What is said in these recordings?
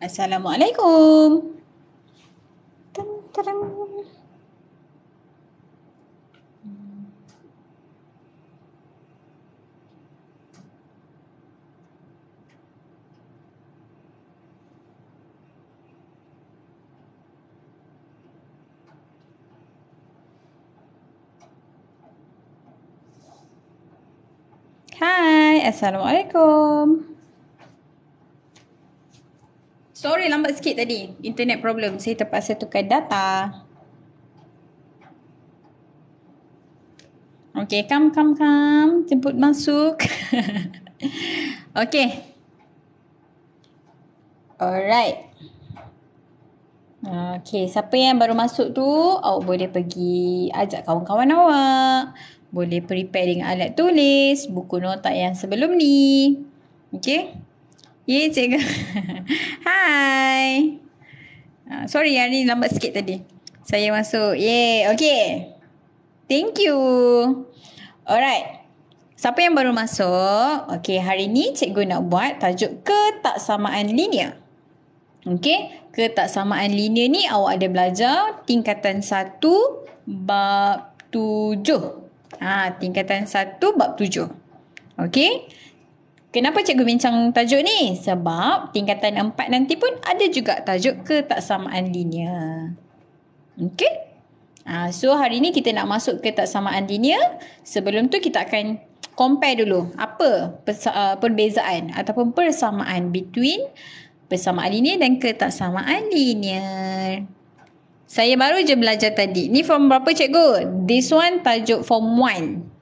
Assalamualaikum. Hi, Assalamualaikum. Sorry lambat sikit tadi. Internet problem. Saya terpaksa tukar data. Okay, come, come, come. Jemput masuk. okay. Alright. Okay, siapa yang baru masuk tu, awak oh, boleh pergi ajak kawan-kawan awak. Boleh prepare dengan alat tulis, buku nota yang sebelum ni. Okay. Ye, yeah, cikgu. Hai. Uh, ah, sorry, hari ni lambat sikit tadi. Saya masuk. Ye, yeah, okay. Thank you. Alright. Siapa yang baru masuk? Okay, hari ni cikgu nak buat tajuk ketaksamaan linear. Okay, ketaksamaan linear ni awak ada belajar tingkatan 1 bab 7. Ah tingkatan 1 bab 7. Okay. Kenapa cikgu bincang tajuk ni? Sebab tingkatan empat nanti pun ada juga tajuk ketaksamaan linear. Okay? Uh, ah, so hari ni kita nak masuk ke taksamaan linear. Sebelum tu kita akan compare dulu apa persa- uh, perbezaan ataupun persamaan between persamaan linear dan ketaksamaan linear. Saya baru je belajar tadi. Ni form berapa cikgu? This one tajuk form 1.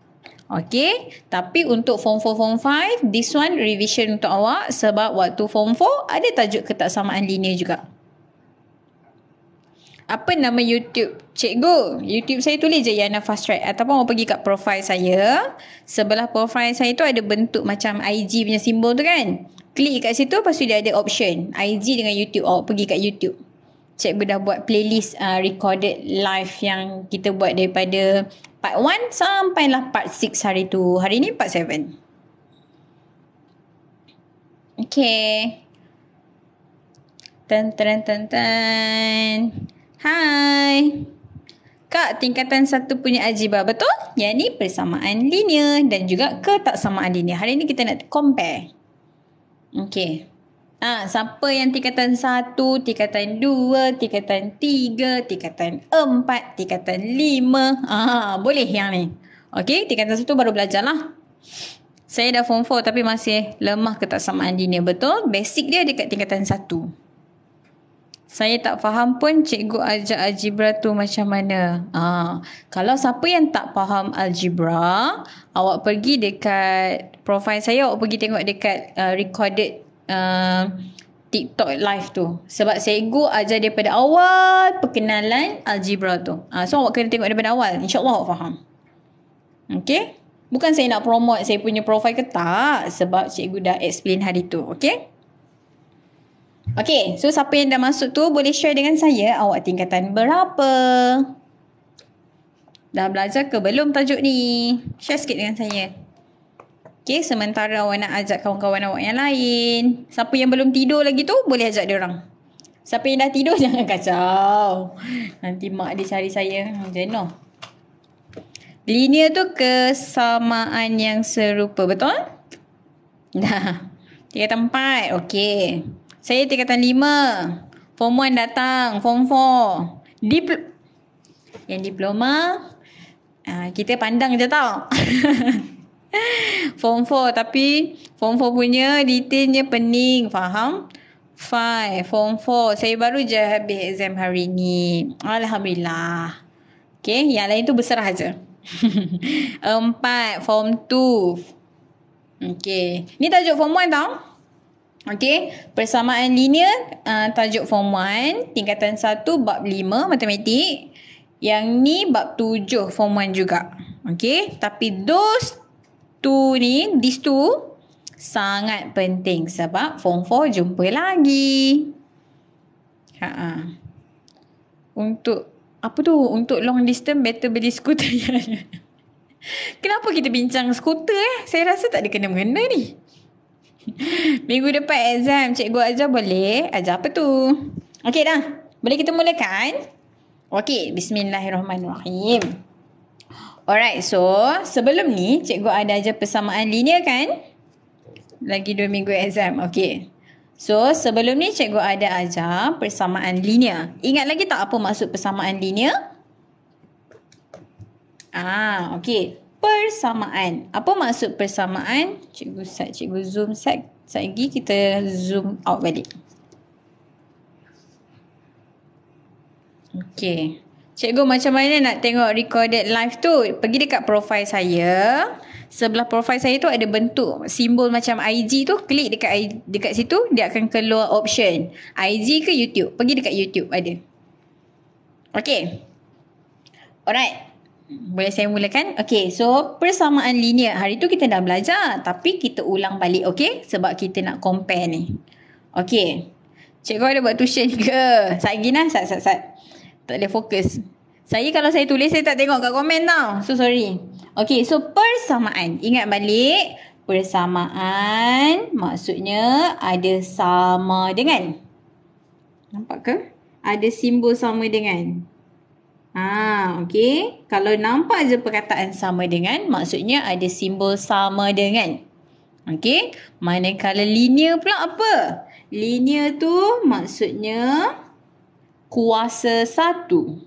Okay. Tapi untuk form 4, form 5, this one revision untuk awak sebab waktu form 4 ada tajuk ketaksamaan linear juga. Apa nama YouTube? Cikgu, YouTube saya tulis je Yana Fast Track. Ataupun awak pergi kat profile saya. Sebelah profile saya tu ada bentuk macam IG punya simbol tu kan. Klik kat situ, lepas tu dia ada option. IG dengan YouTube. Awak pergi kat YouTube. Cikgu dah buat playlist uh, recorded live yang kita buat daripada part 1 lah part 6 hari tu. Hari ni part 7. Okay. Tan tan tan tan. Hai. Kak, tingkatan satu punya ajibah betul? Yang ni persamaan linear dan juga ketaksamaan linear. Hari ni kita nak compare. Okay. Ah, ha, siapa yang tingkatan satu, tingkatan dua, tingkatan tiga, tingkatan empat, tingkatan lima. Ah, ha, boleh yang ni. Okey, tingkatan 1 baru belajar lah. Saya dah form 4 tapi masih lemah ke tak sama ni betul? Basic dia dekat tingkatan satu. Saya tak faham pun cikgu ajar algebra tu macam mana. Ah, ha, kalau siapa yang tak faham algebra, awak pergi dekat profil saya, awak pergi tengok dekat uh, recorded uh, TikTok live tu. Sebab saya cikgu ajar daripada awal perkenalan algebra tu. Uh, so awak kena tengok daripada awal. InsyaAllah awak faham. Okay. Bukan saya nak promote saya punya profile ke tak. Sebab cikgu dah explain hari tu. Okay. Okay. So siapa yang dah masuk tu boleh share dengan saya awak tingkatan berapa. Dah belajar ke belum tajuk ni? Share sikit dengan saya. Okay, sementara awak nak ajak kawan-kawan awak yang lain. Siapa yang belum tidur lagi tu, boleh ajak dia orang. Siapa yang dah tidur, jangan kacau. Nanti mak dia cari saya. Jenuh. Linear tu kesamaan yang serupa, betul? Dah. Tiga tempat, okay. Saya tiga tempat lima. Form one datang, form four Dipl yang diploma, ah, kita pandang je tau. form 4 tapi form 4 punya detailnya pening faham Fine, form 4. Saya baru je habis exam hari ni. Alhamdulillah. Okay, yang lain tu besar je. Empat, form 2. Okay. Ni tajuk form 1 tau. Okay, persamaan linear. Uh, tajuk form 1, tingkatan 1, bab 5, matematik. Yang ni bab 7, form 1 juga. Okay, tapi those tu ni, this tu sangat penting sebab form 4 jumpa lagi. Ha Untuk apa tu? Untuk long distance better beli skuter. Kenapa kita bincang skuter eh? Saya rasa tak ada kena mengena ni. Minggu depan exam cikgu ajar boleh. Ajar apa tu? Okey dah. Boleh kita mulakan? Okey, bismillahirrahmanirrahim. Alright, so sebelum ni cikgu ada ajar persamaan linear kan? Lagi dua minggu exam, okay. So sebelum ni cikgu ada ajar persamaan linear. Ingat lagi tak apa maksud persamaan linear? Ah, okay. Persamaan. Apa maksud persamaan? Cikgu set, cikgu zoom set. Set lagi kita zoom out balik. Okay. Cikgu macam mana nak tengok recorded live tu? Pergi dekat profil saya. Sebelah profil saya tu ada bentuk simbol macam IG tu. Klik dekat dekat situ dia akan keluar option. IG ke YouTube? Pergi dekat YouTube ada. Okay. Alright. Boleh saya mulakan? Okay, so persamaan linear. Hari tu kita dah belajar tapi kita ulang balik, okay? Sebab kita nak compare ni. Okay. Cikgu ada buat tuition ke? Sat gina, lah, sat, sat, sat tak boleh fokus. Saya kalau saya tulis, saya tak tengok kat komen tau. So, sorry. Okay, so persamaan. Ingat balik. Persamaan maksudnya ada sama dengan. Nampak ke? Ada simbol sama dengan. Ha, okay. Kalau nampak je perkataan sama dengan, maksudnya ada simbol sama dengan. Okay. Manakala linear pula apa? Linear tu maksudnya kuasa satu.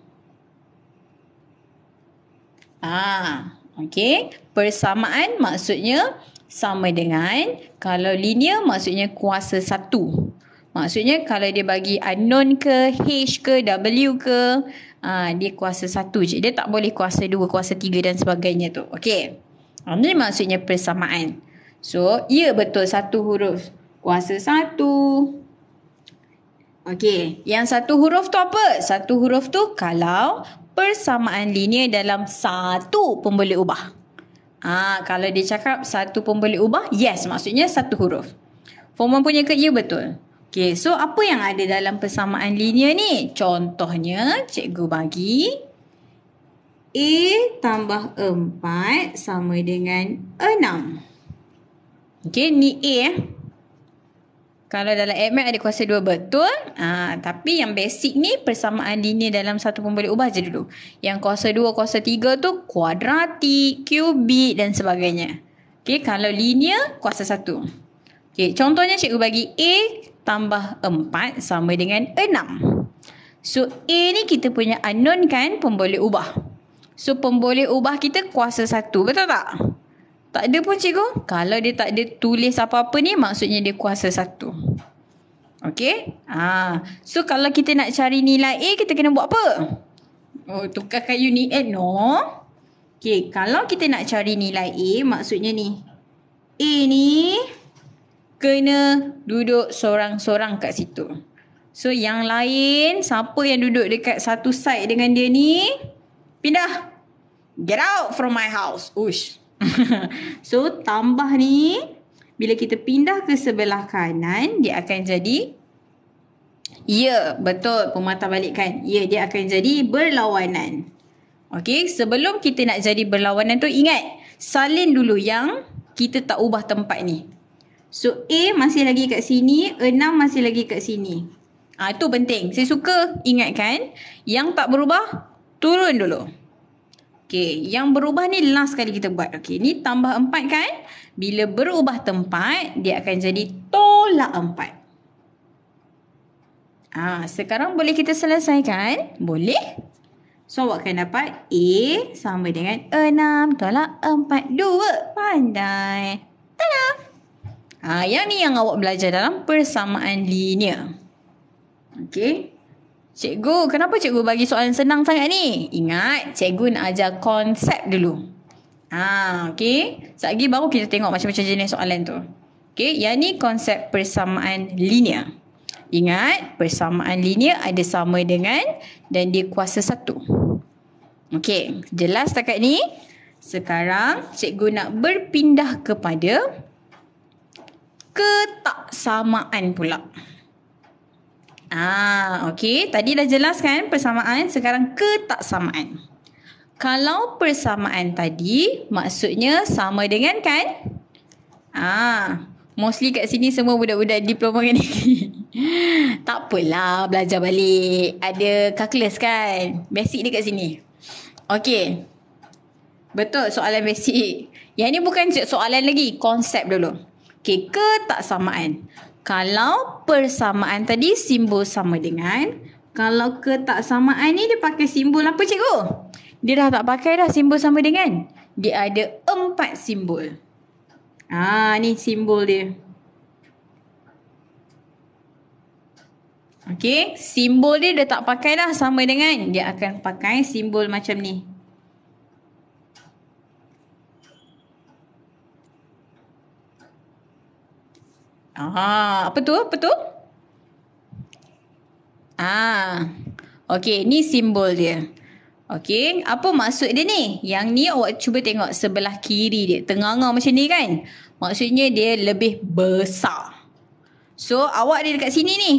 Ah, okay. Persamaan maksudnya sama dengan kalau linear maksudnya kuasa satu. Maksudnya kalau dia bagi unknown ke H ke W ke ah, dia kuasa satu je. Dia tak boleh kuasa dua, kuasa tiga dan sebagainya tu. Okey. Ini ah, maksudnya persamaan. So, ya betul satu huruf. Kuasa satu. Okey, yang satu huruf tu apa? Satu huruf tu kalau persamaan linear dalam satu pemboleh ubah. Ah, ha, kalau dia cakap satu pemboleh ubah, yes, maksudnya satu huruf. Form punya kerja ya, betul. Okey, so apa yang ada dalam persamaan linear ni? Contohnya, cikgu bagi A tambah 4 sama dengan 6. Okey, ni A eh. Kalau dalam AdMap ada kuasa dua betul. Ha, tapi yang basic ni persamaan linear dalam satu pun boleh ubah je dulu. Yang kuasa dua, kuasa tiga tu kuadratik, kubik dan sebagainya. Okey, kalau linear kuasa satu. Okey, contohnya cikgu bagi A tambah empat sama dengan enam. So A ni kita punya unknown kan pemboleh ubah. So pemboleh ubah kita kuasa satu Betul tak? Tak ada pun cikgu. Kalau dia tak ada tulis apa-apa ni maksudnya dia kuasa satu. Okay. Ah. Ha. So kalau kita nak cari nilai A kita kena buat apa? Oh tukarkan unit N. No. Okay. Kalau kita nak cari nilai A maksudnya ni. A ni kena duduk seorang-seorang kat situ. So yang lain siapa yang duduk dekat satu side dengan dia ni. Pindah. Get out from my house. Ush. so tambah ni bila kita pindah ke sebelah kanan dia akan jadi ya betul pemata balik kan, ya dia akan jadi berlawanan okey sebelum kita nak jadi berlawanan tu ingat salin dulu yang kita tak ubah tempat ni so a masih lagi kat sini 6 masih lagi kat sini ah ha, tu penting saya suka ingatkan yang tak berubah turun dulu Okay, yang berubah ni last sekali kita buat. Okay, ni tambah empat kan? Bila berubah tempat, dia akan jadi tolak empat. Ah, sekarang boleh kita selesaikan? Boleh. So, awak akan dapat A sama dengan enam tolak empat. Dua. Pandai. Tada! Ah, yang ni yang awak belajar dalam persamaan linear. Okay. Cikgu, kenapa cikgu bagi soalan senang sangat ni? Ingat, cikgu nak ajar konsep dulu. Haa, okey. Sekejap lagi baru kita tengok macam-macam jenis soalan tu. Okey, yang ni konsep persamaan linear. Ingat, persamaan linear ada sama dengan dan dia kuasa satu. Okey, jelas takat ni? Sekarang, cikgu nak berpindah kepada ketaksamaan pula. Okey. Ah, okey. Tadi dah jelas kan persamaan, sekarang ketaksamaan. Kalau persamaan tadi maksudnya sama dengan kan? Ah, mostly kat sini semua budak-budak diploma kan. tak apalah, belajar balik. Ada calculus kan? Basic kat sini. Okey. Betul soalan basic. Yang ni bukan soalan lagi, konsep dulu. Okey, ketaksamaan. Kalau persamaan tadi simbol sama dengan. Kalau ketaksamaan ni dia pakai simbol apa cikgu? Dia dah tak pakai dah simbol sama dengan. Dia ada empat simbol. Ah, ni simbol dia. Okay, simbol dia dia tak pakai dah sama dengan. Dia akan pakai simbol macam ni. Ah, apa tu? Apa tu? Ah. Okey, ni simbol dia. Okey, apa maksud dia ni? Yang ni awak cuba tengok sebelah kiri dia. Tengah-tengah macam ni kan? Maksudnya dia lebih besar. So, awak ada dekat sini ni.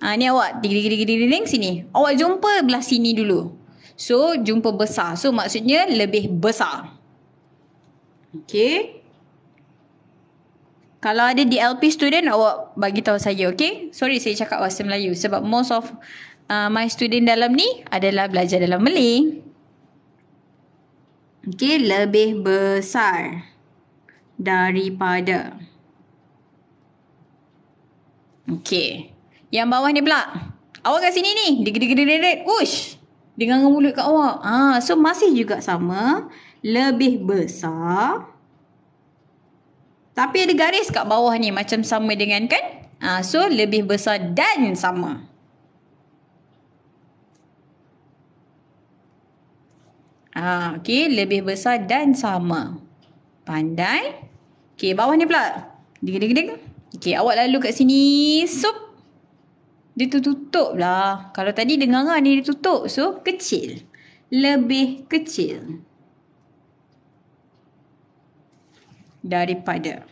Ah, ni awak. Ding-ding-ding-ding-ding sini. Awak jumpa belah sini dulu. So, jumpa besar. So, maksudnya lebih besar. Okey. Kalau ada DLP student awak bagi tahu saya okey. Sorry saya cakap bahasa Melayu sebab most of uh, my student dalam ni adalah belajar dalam Malay. Okey, lebih besar daripada Okey. Yang bawah ni pula. Awak kat sini ni. Digedeg-gedeg. Ush. Dengan mulut kat awak. Ah, ha, so masih juga sama. Lebih besar tapi ada garis kat bawah ni macam sama dengan kan? Ha, so lebih besar dan sama. Ha, ah, okay, lebih besar dan sama. Pandai. Okay, bawah ni pula. Ding, ding, ding. Okay, awak lalu kat sini. Sup. Dia tutup lah. Kalau tadi dengar ni dia tutup. So, kecil. Lebih Kecil. daripada.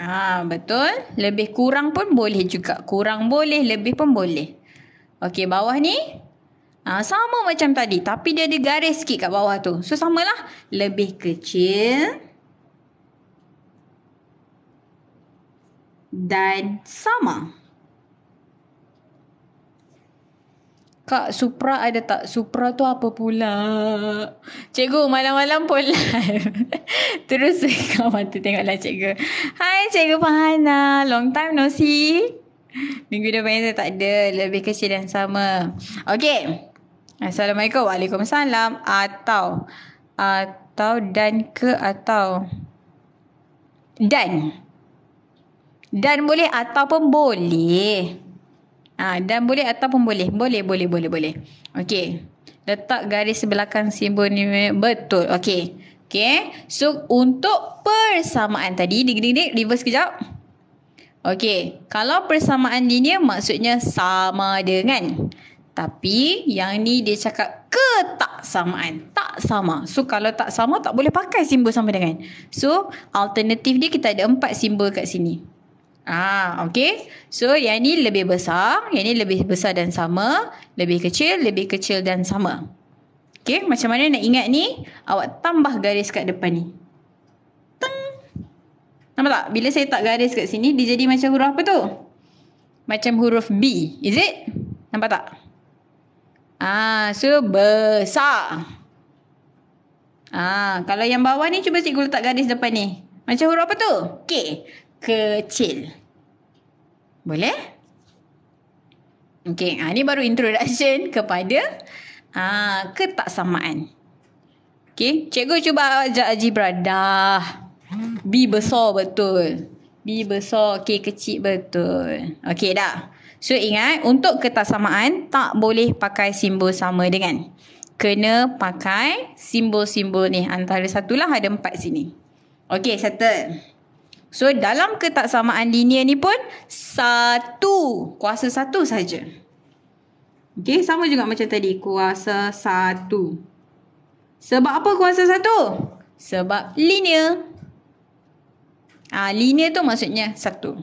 Ah betul. Lebih kurang pun boleh juga. Kurang boleh, lebih pun boleh. Okey, bawah ni. Ha, sama macam tadi. Tapi dia ada garis sikit kat bawah tu. So, samalah. Lebih kecil. Dan sama. Sama. Kak Supra ada tak? Supra tu apa pula? Cikgu malam-malam pun live. Terus kau tengok tengoklah cikgu. Hai cikgu Fahana. Long time no see. Minggu depan saya tak ada. Lebih kecil dan sama. Okay. Assalamualaikum. Waalaikumsalam. Atau. Atau dan ke atau. Dan. Dan boleh ataupun boleh. Ha, dan boleh ataupun boleh. Boleh, boleh, boleh, boleh. Okey. Letak garis belakang simbol ni betul. Okey. Okey. Eh. So, untuk persamaan tadi, digedik-gedik, reverse sekejap. Okey. Kalau persamaan linear, maksudnya sama dengan. Tapi, yang ni dia cakap samaan Tak sama. So, kalau tak sama, tak boleh pakai simbol sama dengan. So, alternatif dia kita ada empat simbol kat sini. Ah, okay. So yang ni lebih besar, yang ni lebih besar dan sama, lebih kecil, lebih kecil dan sama. Okay, macam mana nak ingat ni? Awak tambah garis kat depan ni. Teng. Nampak tak? Bila saya tak garis kat sini, dia jadi macam huruf apa tu? Macam huruf B. Is it? Nampak tak? Ah, so besar. Ah, kalau yang bawah ni cuba cikgu letak garis depan ni. Macam huruf apa tu? K kecil. Boleh? Okey, ha, ah, ini baru introduction kepada ha, ketaksamaan. Okey, cikgu cuba ajak Ajibra. Dah. B besar betul. B besar, K kecil betul. Okey, dah. So, ingat untuk ketaksamaan tak boleh pakai simbol sama dengan. Kena pakai simbol-simbol ni. Antara satulah ada empat sini. Okey, settle. So dalam ketaksamaan linear ni pun satu kuasa satu saja. Okay, sama juga macam tadi kuasa satu. Sebab apa kuasa satu? Sebab linear. Ah ha, linear tu maksudnya satu.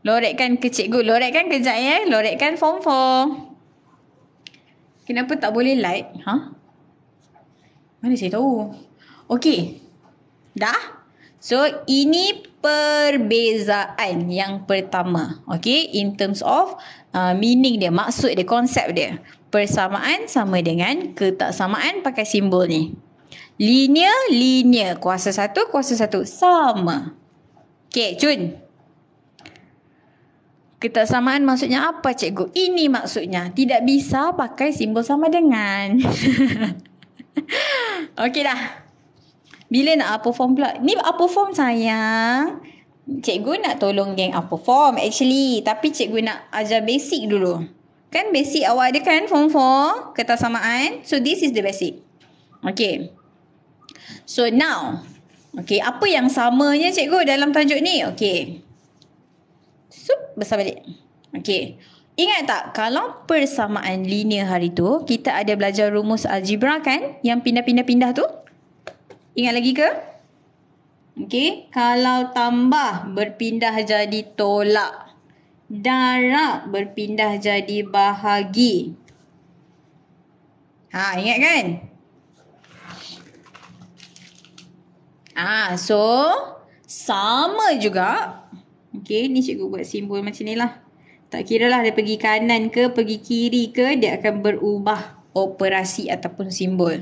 Lorekkan ke cikgu, lorekkan kejap ya, eh? lorekkan form 4. Kenapa tak boleh like? Ha? Mana saya tahu? Okey. Dah? So ini perbezaan yang pertama. Okay in terms of uh, meaning dia, maksud dia, konsep dia. Persamaan sama dengan ketaksamaan pakai simbol ni. Linear, linear. Kuasa satu, kuasa satu. Sama. Okay, Jun. Ketaksamaan maksudnya apa cikgu? Ini maksudnya. Tidak bisa pakai simbol sama dengan. okay dah. Bila nak apa form pula? Ni apa form sayang. Cikgu nak tolong geng apa form actually. Tapi cikgu nak ajar basic dulu. Kan basic awak ada kan form form kertas samaan. So this is the basic. Okay. So now. Okay apa yang samanya cikgu dalam tajuk ni? Okay. So besar balik. Okay. Ingat tak kalau persamaan linear hari tu kita ada belajar rumus algebra kan yang pindah-pindah-pindah tu? Ingat lagi ke? Okey, kalau tambah berpindah jadi tolak. Darab berpindah jadi bahagi. Ha, ingat kan? Ah, ha, so sama juga. Okey, ni cikgu buat simbol macam ni lah. Tak kira lah dia pergi kanan ke, pergi kiri ke, dia akan berubah operasi ataupun simbol.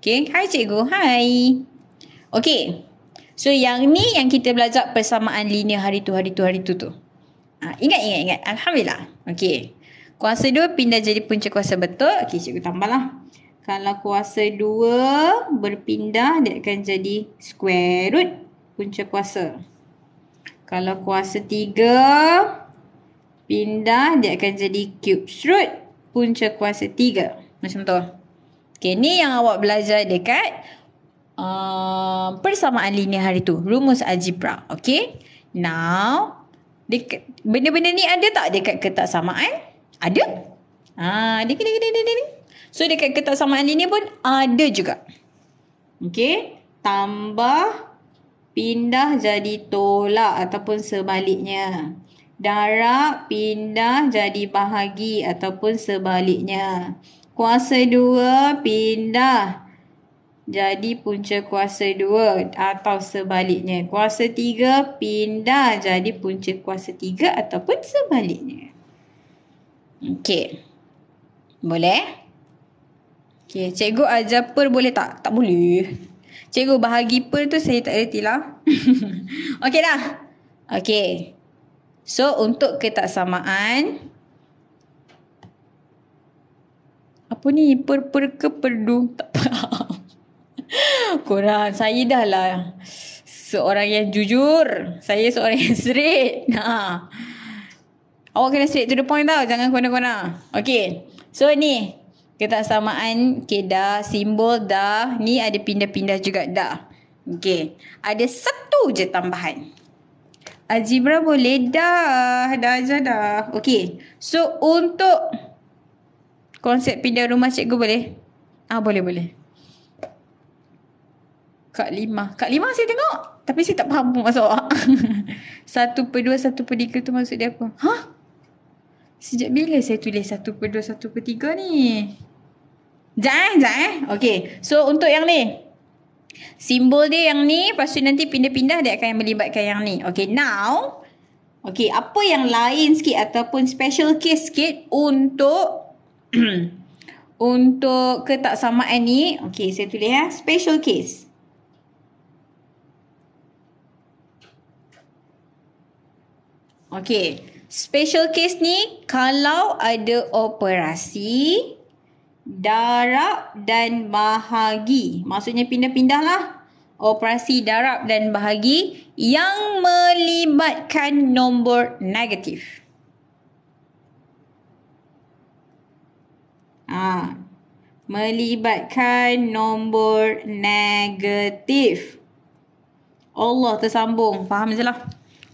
Okay, hai cikgu, hai. Okay, so yang ni yang kita belajar persamaan linear hari tu, hari tu, hari tu tu. Ha, ingat, ingat, ingat. Alhamdulillah. Okay, kuasa dua pindah jadi punca kuasa betul. Okay, cikgu tambahlah. Kalau kuasa dua berpindah, dia akan jadi square root punca kuasa. Kalau kuasa tiga pindah, dia akan jadi cube root punca kuasa tiga. Macam tu. Okay, ni yang awak belajar dekat uh, persamaan linear hari tu, rumus algebra. Okay, Now, dekat, benda-benda ni ada tak dekat kertas samaan? Ada. Ah, ha, ni ni ni ni So dekat kertas samaan linear pun ada juga. Okay, tambah pindah jadi tolak ataupun sebaliknya. Darab pindah jadi bahagi ataupun sebaliknya kuasa 2 pindah jadi punca kuasa 2 atau sebaliknya. Kuasa 3 pindah jadi punca kuasa 3 ataupun sebaliknya. Okey. Boleh? Okey, cikgu ajar per boleh tak? Tak boleh. Cikgu bahagi per tu saya tak reti lah. Okey dah. Okey. So untuk ketaksamaan, apa ni per per ke perdu tak faham korang saya dah lah seorang yang jujur saya seorang yang straight ha. awak kena straight to the point tau jangan kona-kona okay so ni ketaksamaan okay dah simbol dah ni ada pindah-pindah juga dah okay ada satu je tambahan Algebra boleh dah. Dah aja dah. Okay. So untuk Konsep pindah rumah cikgu boleh? Ah boleh boleh. Kak Lima. Kak Lima saya tengok. Tapi saya tak faham pun maksud Satu per dua, satu per tiga tu maksud dia apa? Hah? Sejak bila saya tulis satu per dua, satu per tiga ni? Sekejap eh, sekejap eh. Okay. So untuk yang ni. Simbol dia yang ni. Lepas nanti pindah-pindah dia akan melibatkan yang ni. Okay. Now. Okay. Apa yang lain sikit ataupun special case sikit untuk untuk ketaksamaan ni, okey saya tulis ya, eh, special case. Okey, special case ni kalau ada operasi darab dan bahagi. Maksudnya pindah-pindah lah. Operasi darab dan bahagi yang melibatkan nombor negatif. melibatkan nombor negatif. Allah tersambung. Faham je lah.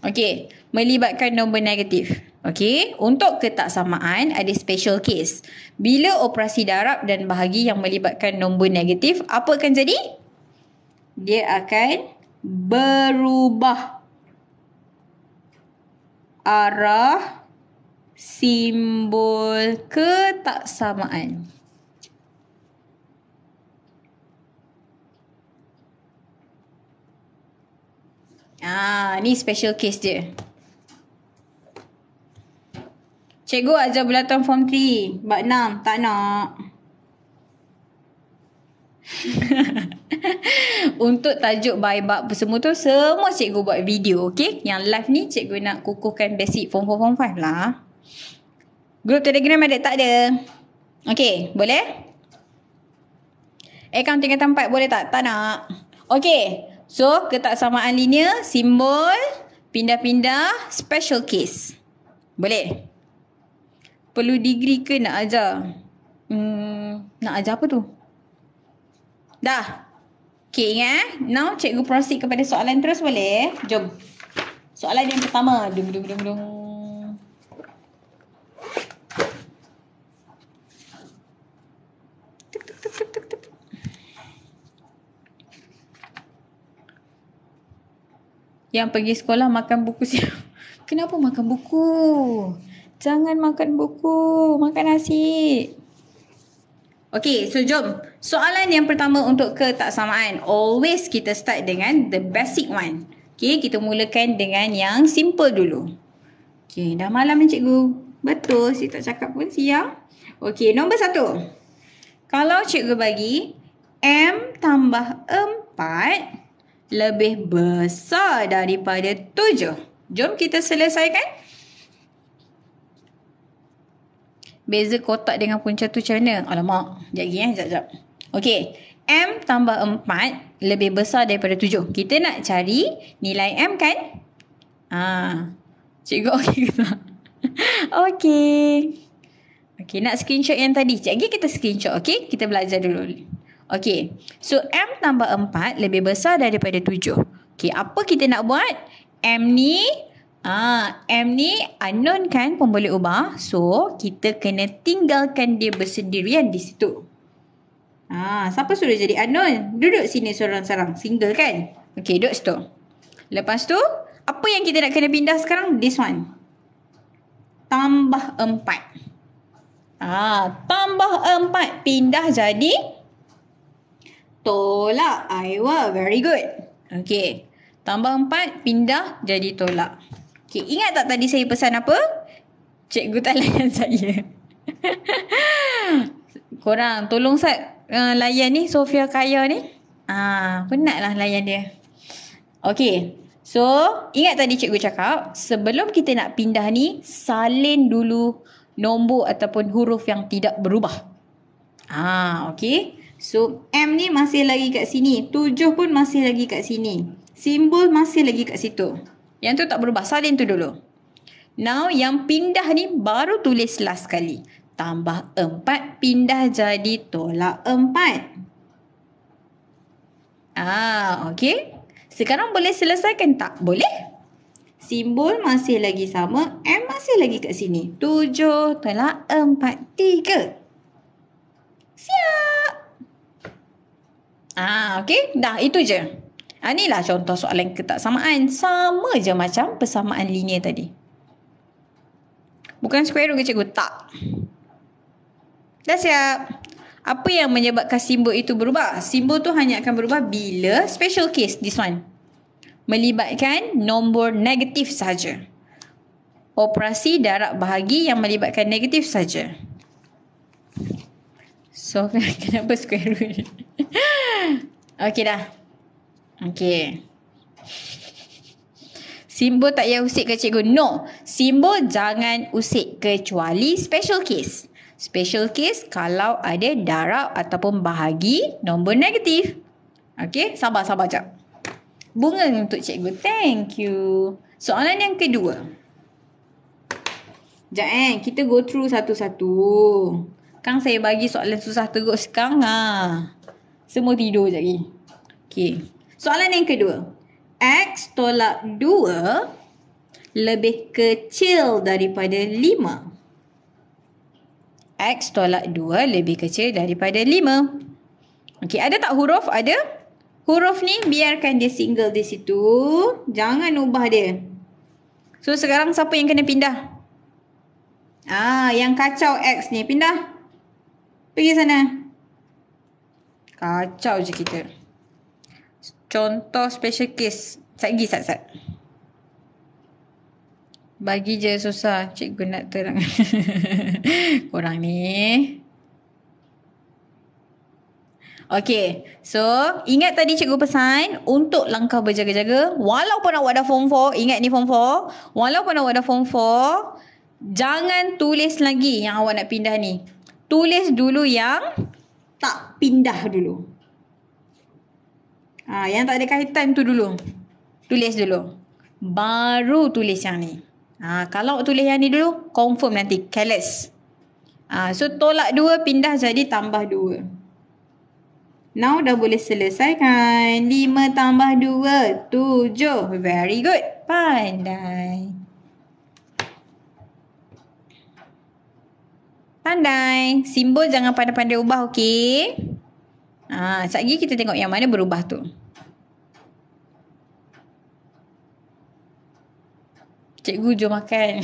Okay. Melibatkan nombor negatif. Okay. Untuk ketaksamaan ada special case. Bila operasi darab dan bahagi yang melibatkan nombor negatif, apa akan jadi? Dia akan berubah arah simbol ketaksamaan. Ah, ni special case dia. Cikgu ajar bulatan form 3. Bak 6. Tak nak. Untuk tajuk by bak semua tu, semua cikgu buat video. Okay? Yang live ni cikgu nak kukuhkan basic form 4, form 5 lah. Group telegram ada? Tak ada. Okay, boleh? Account tingkatan 4 boleh tak? Tak nak. Okay. So ketaksamaan linear, simbol, pindah-pindah, special case. Boleh? Perlu degree ke nak ajar? Hmm, nak ajar apa tu? Dah. Okay, ingat eh? Now, cikgu proceed kepada soalan terus boleh? Eh? Jom. Soalan yang pertama. Dung, dung, dung, dung. yang pergi sekolah makan buku siap. Kenapa makan buku? Jangan makan buku, makan nasi. Okay, so jom. Soalan yang pertama untuk ketaksamaan. Always kita start dengan the basic one. Okay, kita mulakan dengan yang simple dulu. Okay, dah malam ni cikgu. Betul, saya tak cakap pun siang. Okay, nombor satu. Kalau cikgu bagi M tambah 4 lebih besar daripada 7. Jom kita selesaikan. Beza kotak dengan punca tu macam mana? Alamak, sekejap lagi eh, sekejap. Okey, M tambah 4 lebih besar daripada 7. Kita nak cari nilai M kan? Haa, cikgu okey ke tak? okey. Okey, nak screenshot yang tadi. Sekejap lagi kita screenshot, okey? Kita belajar dulu. Okay. So M tambah 4 lebih besar daripada 7. Okay. Apa kita nak buat? M ni. Ah, M ni unknown kan pun ubah. So kita kena tinggalkan dia bersendirian di situ. Ah, siapa suruh jadi unknown? Duduk sini seorang-seorang. Single kan? Okay. Duduk situ. Lepas tu. Apa yang kita nak kena pindah sekarang? This one. Tambah 4. Ah, tambah 4 pindah jadi Tolak. Aiwa, very good. Okay. Tambah empat, pindah jadi tolak. Okay, ingat tak tadi saya pesan apa? Cikgu tak layan saya. Korang tolong sat uh, eh, layan ni Sofia Kaya ni. Ah, lah layan dia. Okay. So, ingat tadi cikgu cakap, sebelum kita nak pindah ni, salin dulu nombor ataupun huruf yang tidak berubah. Ah, okay. So M ni masih lagi kat sini. 7 pun masih lagi kat sini. Simbol masih lagi kat situ. Yang tu tak berubah. Salin tu dulu. Now yang pindah ni baru tulis last kali. Tambah 4 pindah jadi tolak 4. Ah, okay. Sekarang boleh selesaikan tak? Boleh. Simbol masih lagi sama. M masih lagi kat sini. 7 tolak 4, 3. Siap. Ah, okay. Dah itu je. Ah, inilah contoh soalan ketaksamaan. Sama je macam persamaan linear tadi. Bukan square root ke cikgu? Tak. Dah siap. Apa yang menyebabkan simbol itu berubah? Simbol tu hanya akan berubah bila special case this one. Melibatkan nombor negatif saja. Operasi darab bahagi yang melibatkan negatif saja. So kenapa square root? okay dah. Okay. Simbol tak payah usik ke cikgu? No. Simbol jangan usik kecuali special case. Special case kalau ada darab ataupun bahagi nombor negatif. Okay, sabar-sabar sekejap. Bunga untuk cikgu. Thank you. Soalan yang kedua. Sekejap eh, kita go through satu-satu. Kang saya bagi soalan susah teruk sekarang ha. Semua tidur je lagi. Okay. Soalan yang kedua. X tolak 2 lebih kecil daripada 5. X tolak 2 lebih kecil daripada 5. Okay. Ada tak huruf? Ada. Huruf ni biarkan dia single di situ. Jangan ubah dia. So sekarang siapa yang kena pindah? Ah, yang kacau X ni pindah. Pergi sana. Kacau je kita. Contoh special case. Sat pergi sat sat. Bagi je susah cikgu nak terang. Korang ni. Okay. So, ingat tadi cikgu pesan untuk langkah berjaga-jaga. Walaupun awak dah form 4. Ingat ni form 4. Walaupun awak dah form 4. Jangan tulis lagi yang awak nak pindah ni tulis dulu yang tak pindah dulu. Ha, yang tak ada kaitan tu dulu. Tulis dulu. Baru tulis yang ni. Ha, kalau tulis yang ni dulu, confirm nanti. Careless. Ha, so tolak dua, pindah jadi tambah dua. Now dah boleh selesaikan. Lima tambah dua, tujuh. Very good. Pandai. pandai. Simbol jangan pandai-pandai ubah, okey? Ah, sekejap lagi kita tengok yang mana berubah tu. Cikgu, jom makan.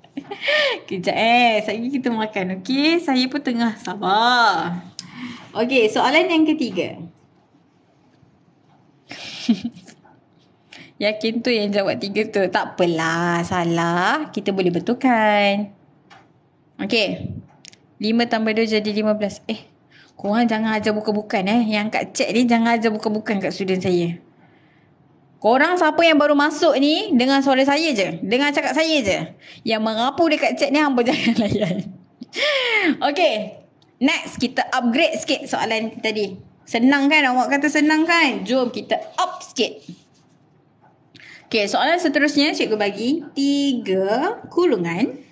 kejap eh. Sekejap lagi kita makan, okey? Saya pun tengah sabar. Okey, soalan yang ketiga. Yakin tu yang jawab tiga tu. Tak apalah, salah. Kita boleh betulkan. Okey. Lima tambah dua jadi lima belas. Eh, korang jangan ajar buka-bukan eh. Yang kat chat ni jangan ajar buka-bukan kat student saya. Korang siapa yang baru masuk ni dengan suara saya je. Dengan cakap saya je. Yang merapu dekat chat ni hampa jangan layan. okay. Next, kita upgrade sikit soalan tadi. Senang kan? Awak kata senang kan? Jom kita up sikit. Okay, soalan seterusnya cikgu bagi. Tiga kulungan.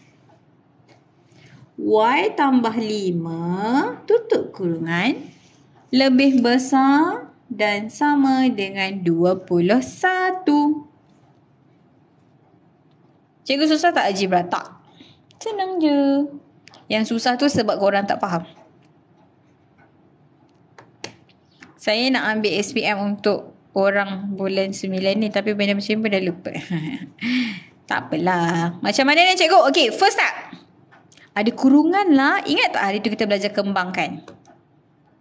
Y tambah 5 tutup kurungan lebih besar dan sama dengan 21. Cikgu susah tak algebra? Tak. Senang je. Yang susah tu sebab korang tak faham. Saya nak ambil SPM untuk orang bulan 9 ni tapi benda macam pun dah lupa. tak apalah. Macam mana ni cikgu? Okay, first step. Ada kurungan lah. Ingat tak hari tu kita belajar kembang kan?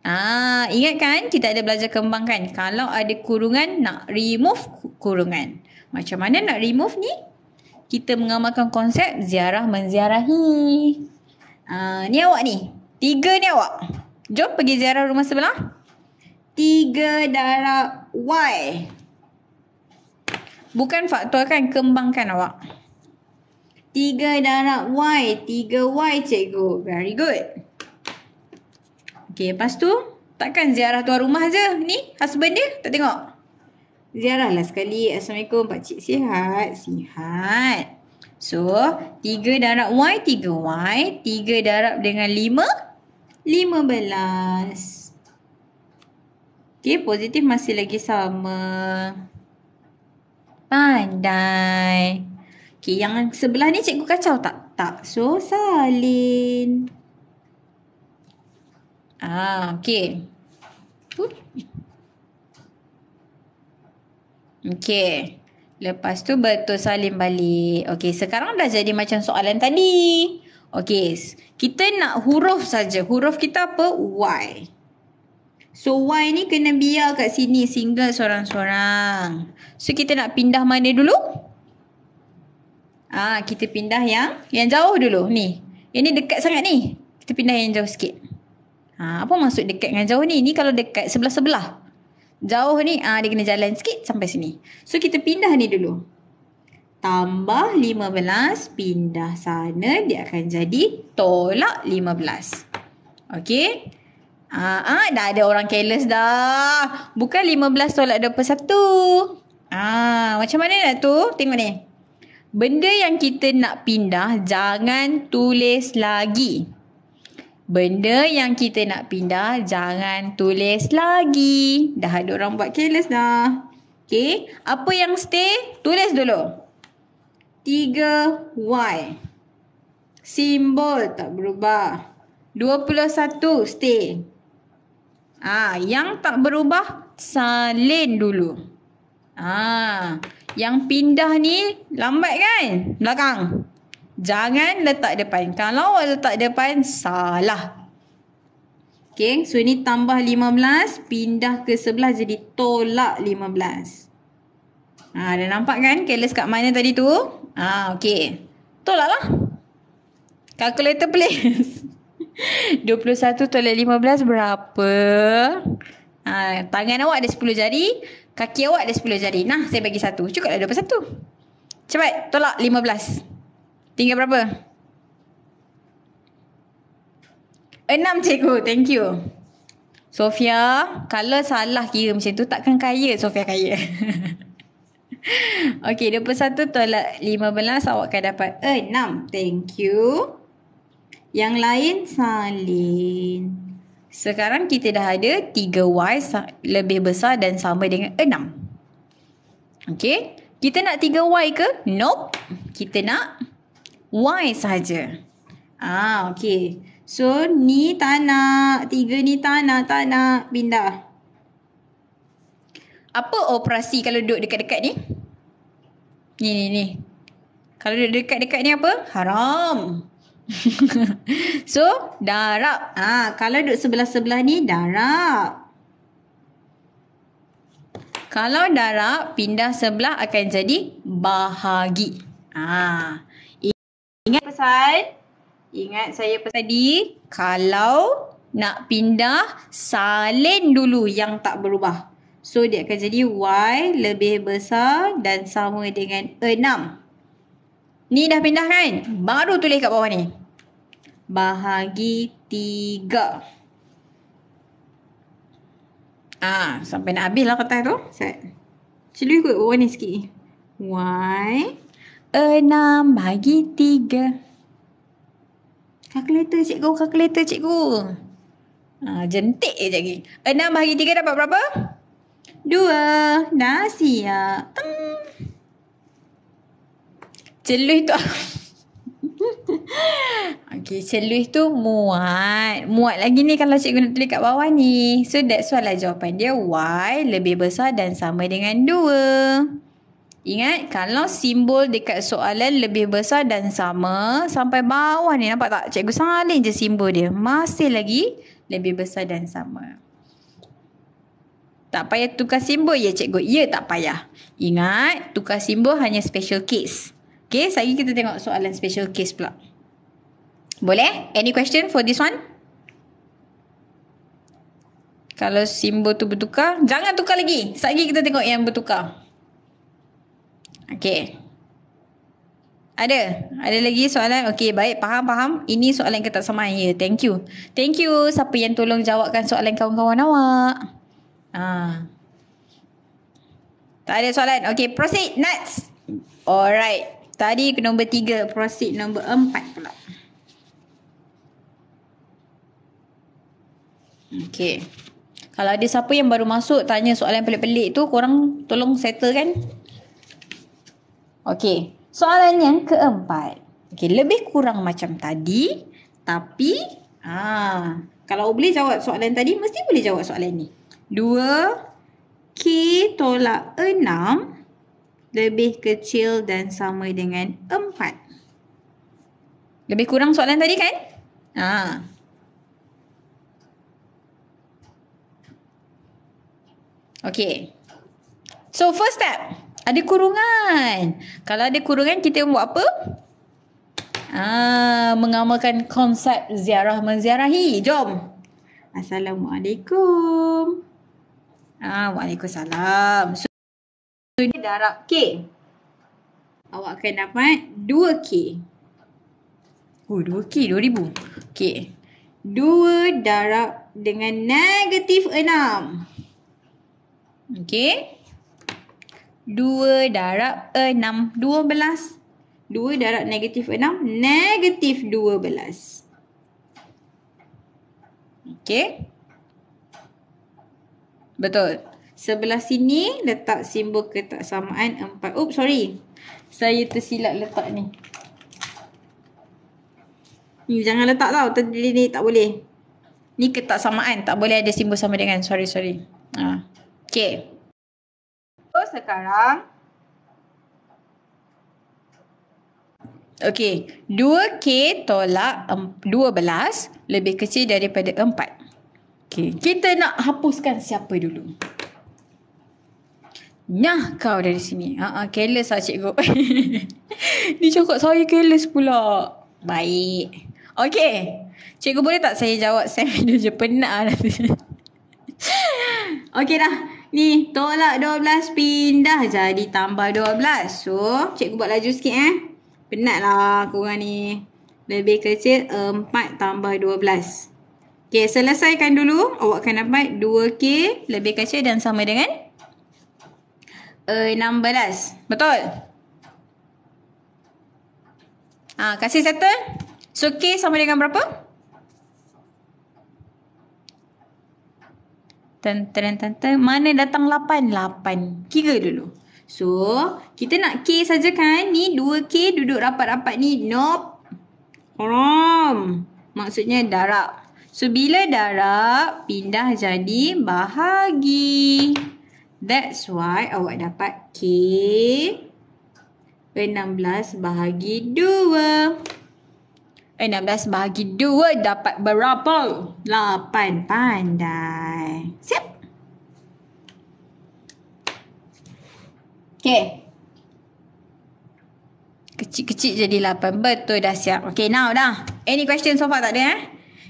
Ah, ingat kan kita ada belajar kembang kan? Kalau ada kurungan, nak remove kurungan. Macam mana nak remove ni? Kita mengamalkan konsep ziarah menziarahi. Ah, ni awak ni. Tiga ni awak. Jom pergi ziarah rumah sebelah. Tiga darab Y. Bukan faktor kan kembangkan awak. Tiga darab Y. Tiga Y cikgu. Very good. Okay, lepas tu takkan ziarah tuan rumah je? Ni husband dia? Tak tengok? lah sekali. Assalamualaikum pakcik. Sihat? Sihat. So, 3 darab Y, 3 Y, 3 darab dengan 5, 15. Okay, positif masih lagi sama. Pandai. Pandai. Okey, yang sebelah ni cikgu kacau tak? Tak. So, salin. Ah, okey. Okey. Lepas tu betul salin balik. Okey, sekarang dah jadi macam soalan tadi. Okey, kita nak huruf saja. Huruf kita apa? Y. So, Y ni kena biar kat sini single seorang-seorang. So, kita nak pindah mana dulu? Okey. Ah ha, kita pindah yang yang jauh dulu ni. Ini dekat sangat ni. Kita pindah yang jauh sikit. Ha, apa maksud dekat dengan jauh ni? Ni kalau dekat sebelah-sebelah. Jauh ni ah ha, dia kena jalan sikit sampai sini. So kita pindah ni dulu. Tambah 15 pindah sana dia akan jadi tolak 15. Okey. Ah, ah, dah ada orang careless dah. Bukan 15 tolak 21. Ah, ha, macam mana nak tu? Tengok ni. Benda yang kita nak pindah jangan tulis lagi. Benda yang kita nak pindah jangan tulis lagi. Dah ada orang buat careless dah. Okay. Apa yang stay? Tulis dulu. 3Y. Simbol tak berubah. 21 stay. Ah, yang tak berubah salin dulu. Ah, yang pindah ni lambat kan? Belakang. Jangan letak depan. Kalau awak letak depan, salah. Okay, so ini tambah 15. Pindah ke sebelah jadi tolak 15. Ha, dah nampak kan careless kat mana tadi tu? Ha, okay. Tolak lah. Calculator please. 21 tolak 15 berapa? Ha, tangan awak ada 10 jari. Kaki awak ada 10 jari. Nah, saya bagi satu. Cukup lah 21. Cepat, tolak 15. Tinggal berapa? 6 cikgu. Thank you. Sofia, kalau salah kira macam tu, takkan kaya Sofia kaya. okay, 21 tolak 15, awak akan dapat 6. Thank you. Yang lain, Salin. Sekarang kita dah ada 3y lebih besar dan sama dengan 6. Okey. Kita nak 3y ke? Nope. Kita nak y saja. Ah, okey. So, ni tak nak. Tiga ni tak nak. Tak nak. Pindah. Apa operasi kalau duduk dekat-dekat ni? Ni, ni, ni. Kalau duduk dekat-dekat ni apa? Haram. Haram. so, darab. Ha, kalau duduk sebelah-sebelah ni, darab. Kalau darab, pindah sebelah akan jadi bahagi. Ha. Ingat pesan? Ingat saya pesan tadi? Kalau nak pindah, salin dulu yang tak berubah. So, dia akan jadi Y lebih besar dan sama dengan 6. Ni dah pindah kan? Baru tulis kat bawah ni. Bahagi tiga. Ah, sampai nak habis lah kertas tu. Set. Cilu ikut bawah ni sikit. Y. Enam bahagi tiga. Kalkulator cikgu, kalkulator cikgu. Ah, jentik je lagi. Enam bahagi tiga dapat berapa? Dua. Dah siap. Tung. Celuih tu Okay celuih tu muat Muat lagi ni kalau cikgu nak tulis kat bawah ni So that's why lah jawapan dia why lebih besar dan sama dengan 2 Ingat kalau simbol dekat soalan lebih besar dan sama Sampai bawah ni nampak tak cikgu saling je simbol dia Masih lagi lebih besar dan sama tak payah tukar simbol ya cikgu. Ya tak payah. Ingat tukar simbol hanya special case. Okay, sekali kita tengok soalan special case pula. Boleh? Any question for this one? Kalau simbol tu bertukar, jangan tukar lagi. Sekali kita tengok yang bertukar. Okay. Ada? Ada lagi soalan? Okay, baik. Faham, faham. Ini soalan kita sama. Ya, yeah, thank you. Thank you siapa yang tolong jawabkan soalan kawan-kawan awak. Ah. Tak ada soalan. Okay, proceed. Next. Alright. Tadi nombor tiga, proceed nombor empat pula. Okay. Kalau ada siapa yang baru masuk tanya soalan pelik-pelik tu, korang tolong settle kan? Okay. Soalan yang keempat. Okay, lebih kurang macam tadi. Tapi, ah, kalau boleh jawab soalan tadi, mesti boleh jawab soalan ni. Dua, K tolak enam lebih kecil dan sama dengan 4. Lebih kurang soalan tadi kan? Ha. Okay. So first step. Ada kurungan. Kalau ada kurungan kita buat apa? Ah, mengamalkan konsep ziarah menziarahi. Jom. Assalamualaikum. Ah, Waalaikumsalam. So, So dia darab K. Awak akan dapat 2K. Oh 2K 2000. k. 2 darab dengan negatif 6. Okay. 2 darab 6, 12. 2 darab negatif 6, negatif 12. Okay. Betul. Sebelah sini letak simbol ketaksamaan 4. Oops, sorry. Saya tersilap letak ni. Ni jangan letak tau. Tadi ni tak boleh. Ni ketaksamaan. Tak boleh ada simbol sama dengan. Sorry, sorry. Ha. Okay. So sekarang. Okay. 2K tolak 12 lebih kecil daripada 4. Okay. Kita nak hapuskan siapa dulu? Okay. Nyah kau dari sini. Ha ah, careless lah cikgu. Ni cakap saya careless pula. Baik. Okay. Cikgu boleh tak saya jawab Sam video je? Penat lah. okay dah. Ni tolak 12 pindah jadi tambah 12. So cikgu buat laju sikit eh. Penat lah korang ni. Lebih kecil 4 tambah 12. Okay selesaikan dulu. Awak akan dapat 2K lebih kecil dan sama dengan 12. Enam belas Betul? Ha, kasih settle. So K sama dengan berapa? Tan, tan, tan, tan. Mana datang lapan lapan. Kira dulu. So, kita nak K saja kan? Ni dua k duduk rapat-rapat ni. Nope. Haram. Maksudnya darab. So, bila darab, pindah jadi bahagi. Bahagi. That's why awak dapat K 16 bahagi 2. 16 bahagi 2 dapat berapa? 8. Pandai. Siap. Okay. Kecil-kecil jadi 8. Betul dah siap. Okay now dah. Any question so far takde? eh?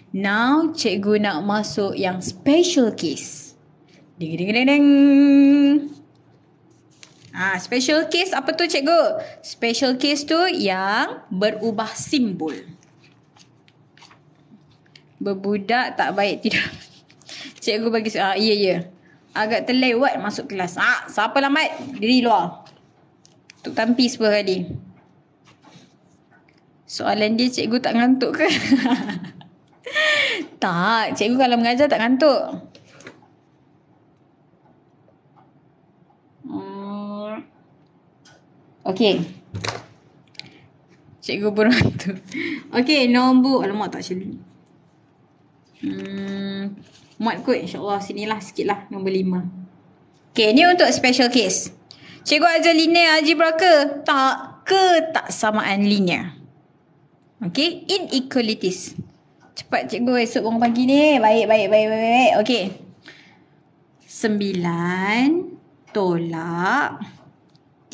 Now cikgu nak masuk yang special case. Ding ding ding ding. Ah, ha, special case apa tu cikgu? Special case tu yang berubah simbol. Berbudak tak baik tidak. Cikgu bagi ah ha, iya ya. Agak terlewat masuk kelas. Ah, ha, siapa lambat? Diri luar. Tuk tampi sebuah kali. Soalan dia cikgu tak ngantuk ke? tak, cikgu kalau mengajar tak ngantuk. Okay. Cikgu Bermatu. Okay, nombor. Alamak tak cili. Hmm, muat kot insyaAllah. sini lah, sikit lah nombor lima. Okay, ni untuk special case. Cikgu Azalina Algebra ke? Tak ke tak samaan linear? Okay, inequalities. Cepat cikgu esok bangun pagi ni. Baik, baik, baik, baik, baik. Okay. Sembilan tolak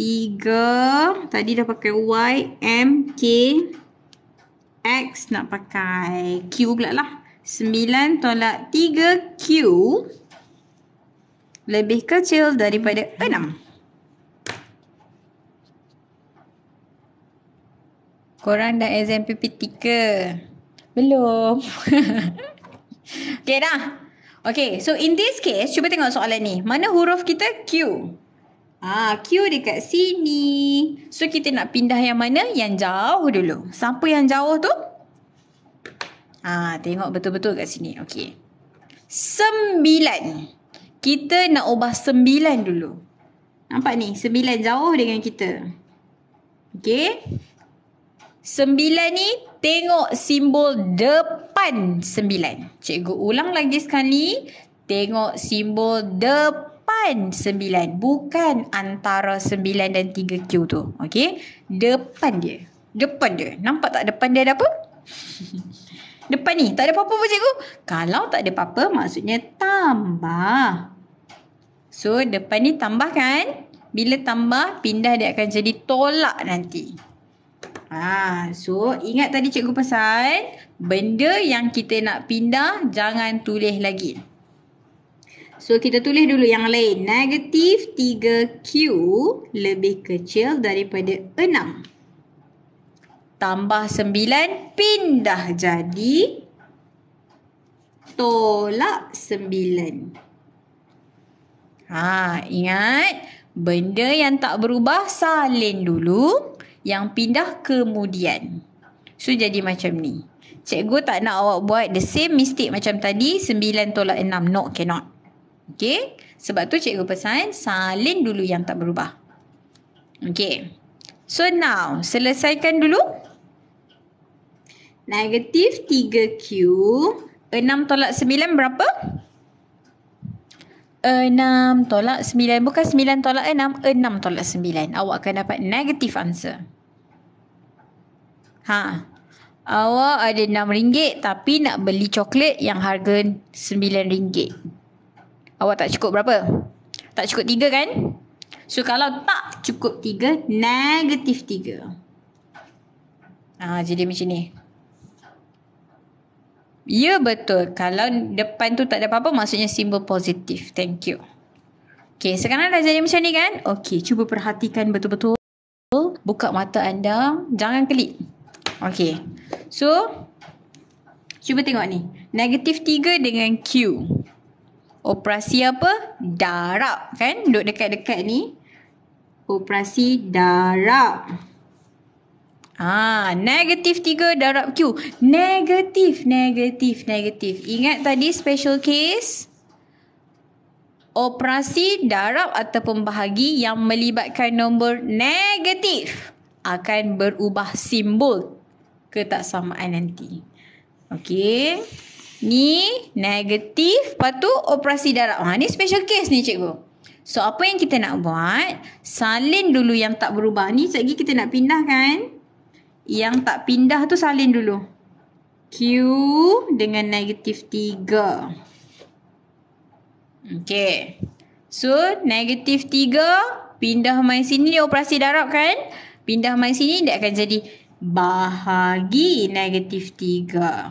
Tiga Tadi dah pakai Y M K X nak pakai Q pula lah sembilan tolak tiga Q Lebih kecil daripada enam. Korang dah exam PPT ke? Belum Okay dah Okay, so in this case, cuba tengok soalan ni. Mana huruf kita? Q. Ah, queue dekat sini. So kita nak pindah yang mana? Yang jauh dulu. Siapa yang jauh tu? Ah, tengok betul-betul kat sini. Okey. Sembilan. Kita nak ubah sembilan dulu. Nampak ni? Sembilan jauh dengan kita. Okey. Sembilan ni tengok simbol depan sembilan. Cikgu ulang lagi sekali. Tengok simbol depan depan 9 bukan antara 9 dan 3 Q tu. okay? Depan dia. Depan dia. Nampak tak depan dia ada apa? depan ni tak ada apa-apa pun cikgu. Kalau tak ada apa-apa maksudnya tambah. So depan ni tambah kan? Bila tambah pindah dia akan jadi tolak nanti. Ah, so ingat tadi cikgu pesan benda yang kita nak pindah jangan tulis lagi. So kita tulis dulu yang lain. Negatif 3Q lebih kecil daripada 6. Tambah 9 pindah jadi tolak 9. Ha, ingat benda yang tak berubah salin dulu. Yang pindah kemudian. So jadi macam ni. Cikgu tak nak awak buat the same mistake macam tadi. 9 tolak 6. No, cannot. Okay. Sebab tu cikgu pesan salin dulu yang tak berubah. Okay. So now, selesaikan dulu. Negatif 3Q. 6 tolak 9 berapa? 6 tolak 9. Bukan 9 tolak 6. 6 tolak 9. Awak akan dapat negatif answer. Ha. Awak ada RM6 tapi nak beli coklat yang harga RM9. Awak tak cukup berapa? Tak cukup tiga kan? So kalau tak cukup tiga, negatif tiga. Ah, jadi macam ni. Ya betul. Kalau depan tu tak ada apa-apa maksudnya simbol positif. Thank you. Okay sekarang dah jadi macam ni kan? Okay cuba perhatikan betul-betul. Buka mata anda. Jangan kelip. Okay. So cuba tengok ni. Negatif tiga dengan Q operasi apa? Darab kan? Duduk dekat-dekat ni. Operasi darab. Ah, negatif 3 darab Q. Negatif, negatif, negatif. Ingat tadi special case? Operasi darab atau pembahagi yang melibatkan nombor negatif akan berubah simbol ketaksamaan nanti. Okay. Ni negatif. Lepas tu operasi darab. Ha, ni special case ni cikgu. So apa yang kita nak buat? Salin dulu yang tak berubah. Ni sekejap kita nak pindah kan? Yang tak pindah tu salin dulu. Q dengan negatif 3. Okay. So negatif 3 pindah main sini ni operasi darab kan? Pindah main sini dia akan jadi bahagi negatif 3. Okay.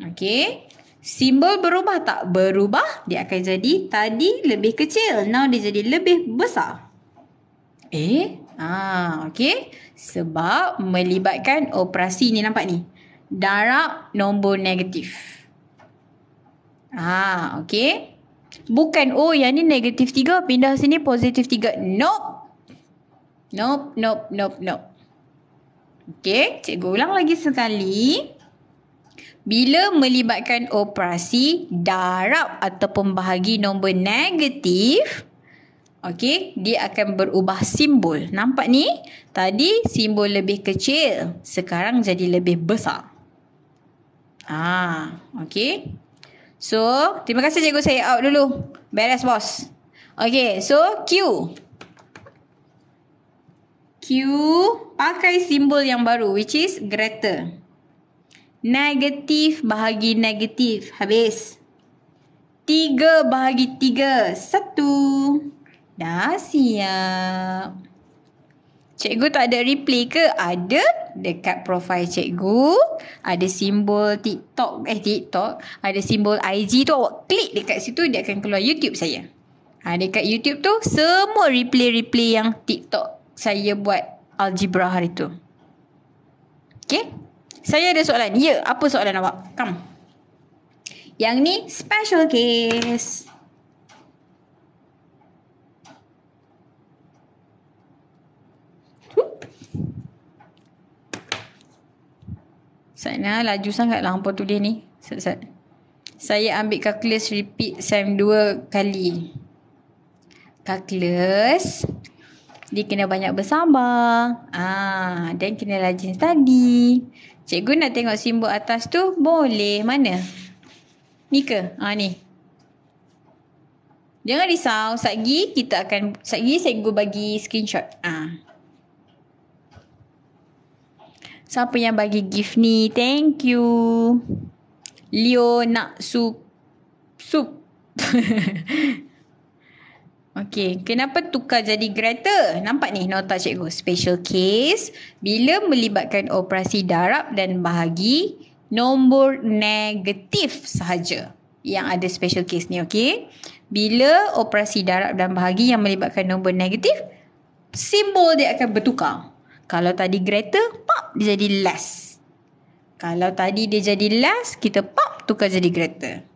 Okey. Simbol berubah tak? Berubah. Dia akan jadi tadi lebih kecil. Now dia jadi lebih besar. Eh? Ah, okey. Sebab melibatkan operasi ni nampak ni. Darab nombor negatif. Ah, okey. Bukan oh yang ni negatif 3 pindah sini positif 3. Nope. Nope, nope, nope, nope. Okey, cikgu ulang lagi sekali. Okey. Bila melibatkan operasi darab ataupun bahagi nombor negatif, okey, dia akan berubah simbol. Nampak ni? Tadi simbol lebih kecil, sekarang jadi lebih besar. Ah, okey. So, terima kasih cikgu saya out dulu. Beres bos. Okey, so Q. Q pakai simbol yang baru which is greater. Negatif bahagi negatif. Habis. Tiga bahagi tiga. Satu. Dah siap. Cikgu tak ada reply ke? Ada dekat profil cikgu. Ada simbol TikTok. Eh TikTok. Ada simbol IG tu. Awak klik dekat situ. Dia akan keluar YouTube saya. Ha, dekat YouTube tu. Semua replay-replay yang TikTok saya buat algebra hari tu. Okay. Saya ada soalan. Ya, apa soalan awak? Come. Yang ni special case. Sana laju sangatlah hampa tulis ni. Sat, sat. Saya ambil calculus repeat sem dua kali. Calculus. Dia kena banyak bersabar. Ah, dan kena rajin study. Cikgu nak tengok simbol atas tu boleh. Mana? Ni ke? Ha ah, ni. Jangan risau. Satgi kita akan. Satgi cikgu bagi screenshot. Ha. Siapa yang bagi gift ni? Thank you. Leo nak sup. Sup. Okay, kenapa tukar jadi kereta? Nampak ni nota cikgu, special case bila melibatkan operasi darab dan bahagi nombor negatif sahaja yang ada special case ni, Okay, Bila operasi darab dan bahagi yang melibatkan nombor negatif, simbol dia akan bertukar. Kalau tadi kereta, pop, dia jadi less. Kalau tadi dia jadi less, kita pop, tukar jadi kereta.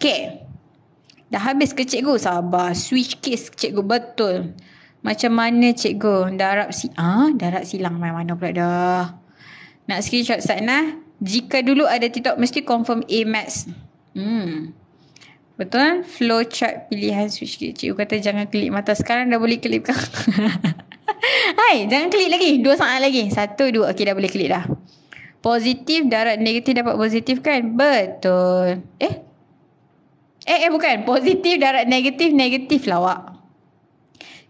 Okay. Dah habis ke cikgu? Sabar. Switch case cikgu betul. Macam mana cikgu? Darab si ah, ha? darab silang main mana pula dah. Nak screenshot sat nah. Jika dulu ada TikTok mesti confirm A maths. Hmm. Betul kan? Flow chart pilihan switch case. Cikgu kata jangan klik mata. Sekarang dah boleh klik kan? Hai, jangan klik lagi. Dua saat lagi. Satu, dua. Okey, dah boleh klik dah. Positif, darat negatif dapat positif kan? Betul. Eh, Eh, eh bukan. Positif darat negatif, negatif lah awak.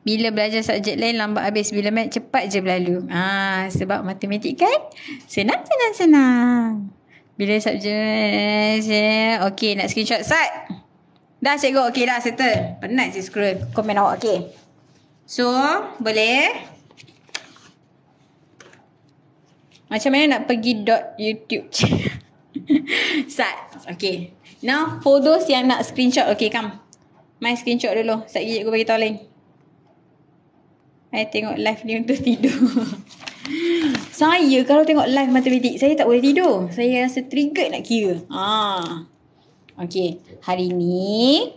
Bila belajar subjek lain lambat habis. Bila mat cepat je berlalu. Ah, sebab matematik kan senang, senang, senang. Bila subjek Okay, nak screenshot. Sat. Dah cikgu. Okay dah, settle. Penat si scroll. Comment awak. Okay. So, boleh. Macam mana nak pergi dot YouTube? Sat. Okay. Now, for those yang nak screenshot. Okay, come. My screenshot dulu. Sat gigit aku bagi tahu lain. I tengok live ni untuk tidur. saya kalau tengok live matematik, saya tak boleh tidur. Saya rasa triggered nak kira. Ah, ha. Okay. Hari ni.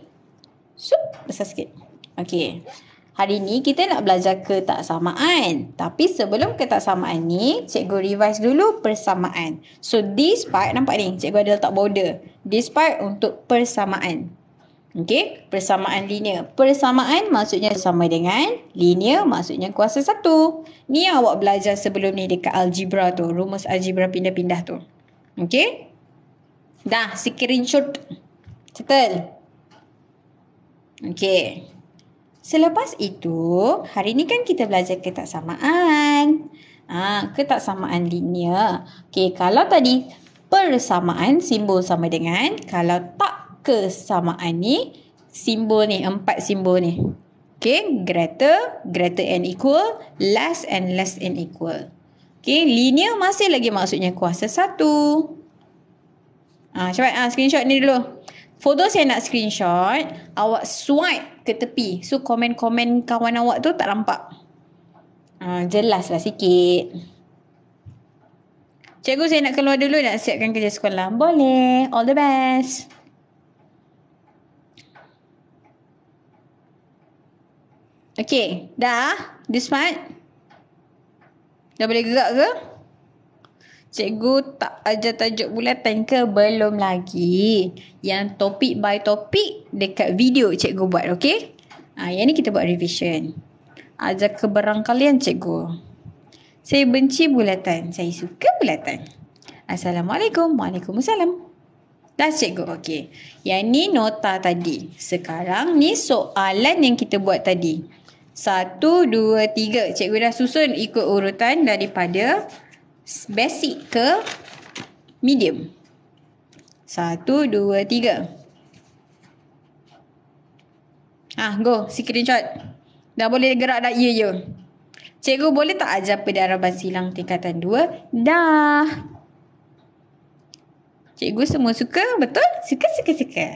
Sup. Besar sikit. Okay. Hari ni kita nak belajar ketaksamaan. Tapi sebelum ketaksamaan ni, cikgu revise dulu persamaan. So this part, nampak ni? Cikgu ada letak border. This part untuk persamaan. Okay, persamaan linear. Persamaan maksudnya sama dengan linear maksudnya kuasa satu. Ni yang awak belajar sebelum ni dekat algebra tu. Rumus algebra pindah-pindah tu. Okay. Dah, screenshot. Settle. Okay. Selepas itu, hari ini kan kita belajar ketaksamaan. ha, ketaksamaan linear. Okey, kalau tadi persamaan simbol sama dengan, kalau tak kesamaan ni simbol ni, empat simbol ni. Okay, greater, greater and equal, less and less and equal. Okay, linear masih lagi maksudnya kuasa satu. Ah, ha, cepat, ah, ha, screenshot ni dulu. Foto saya nak screenshot, awak swipe ke tepi. So komen-komen kawan awak tu tak nampak. Uh, ha, jelas lah sikit. Cikgu saya nak keluar dulu nak siapkan kerja sekolah. Boleh. All the best. Okay. Dah? This part? Dah boleh gerak ke? Cikgu tak ajar tajuk bulatan ke belum lagi? Yang topik by topik dekat video cikgu buat, okey? Ha, yang ni kita buat revision. Ajar keberangkalian cikgu. Saya benci bulatan. Saya suka bulatan. Assalamualaikum. Waalaikumsalam. Dah cikgu, okey. Yang ni nota tadi. Sekarang ni soalan yang kita buat tadi. Satu, dua, tiga. Cikgu dah susun ikut urutan daripada basic ke medium. Satu, dua, tiga. Ah, go. Screenshot. Dah boleh gerak dah. Ya, ya. Cikgu boleh tak ajar pendarahan silang tingkatan dua? Dah. Cikgu semua suka? Betul? Suka, suka, suka.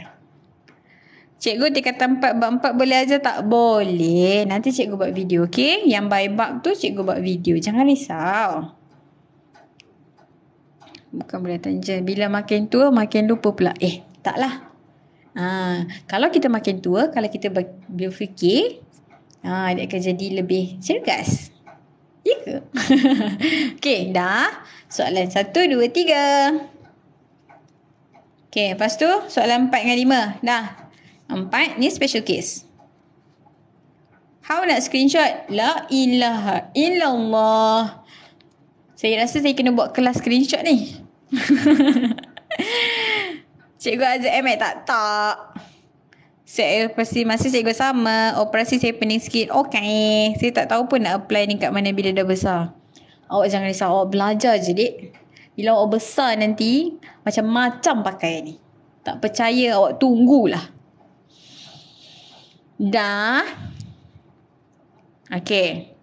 Cikgu tingkatan empat, bab empat boleh ajar? Tak boleh. Nanti cikgu buat video, okey? Yang baik bab tu cikgu buat video. Jangan risau bukan boleh tension. Bila makin tua makin lupa pula. Eh, taklah. Ha, kalau kita makin tua, kalau kita berfikir, ha, dia akan jadi lebih cergas. Ya ke? okay, dah. Soalan satu, dua, tiga. Okay, lepas tu soalan empat dengan lima. Dah. Empat, ni special case. How nak screenshot? La ilaha illallah. Saya rasa saya kena buat kelas screenshot ni. cikgu Azza Ahmad tak tak. Saya pasti masih cikgu sama. Operasi saya pening sikit. Okay. Saya tak tahu pun nak apply ni kat mana bila dah besar. Awak jangan risau. Awak belajar je, dik. Bila awak besar nanti, macam-macam pakai ni. Tak percaya awak tunggulah. Dah. Okay.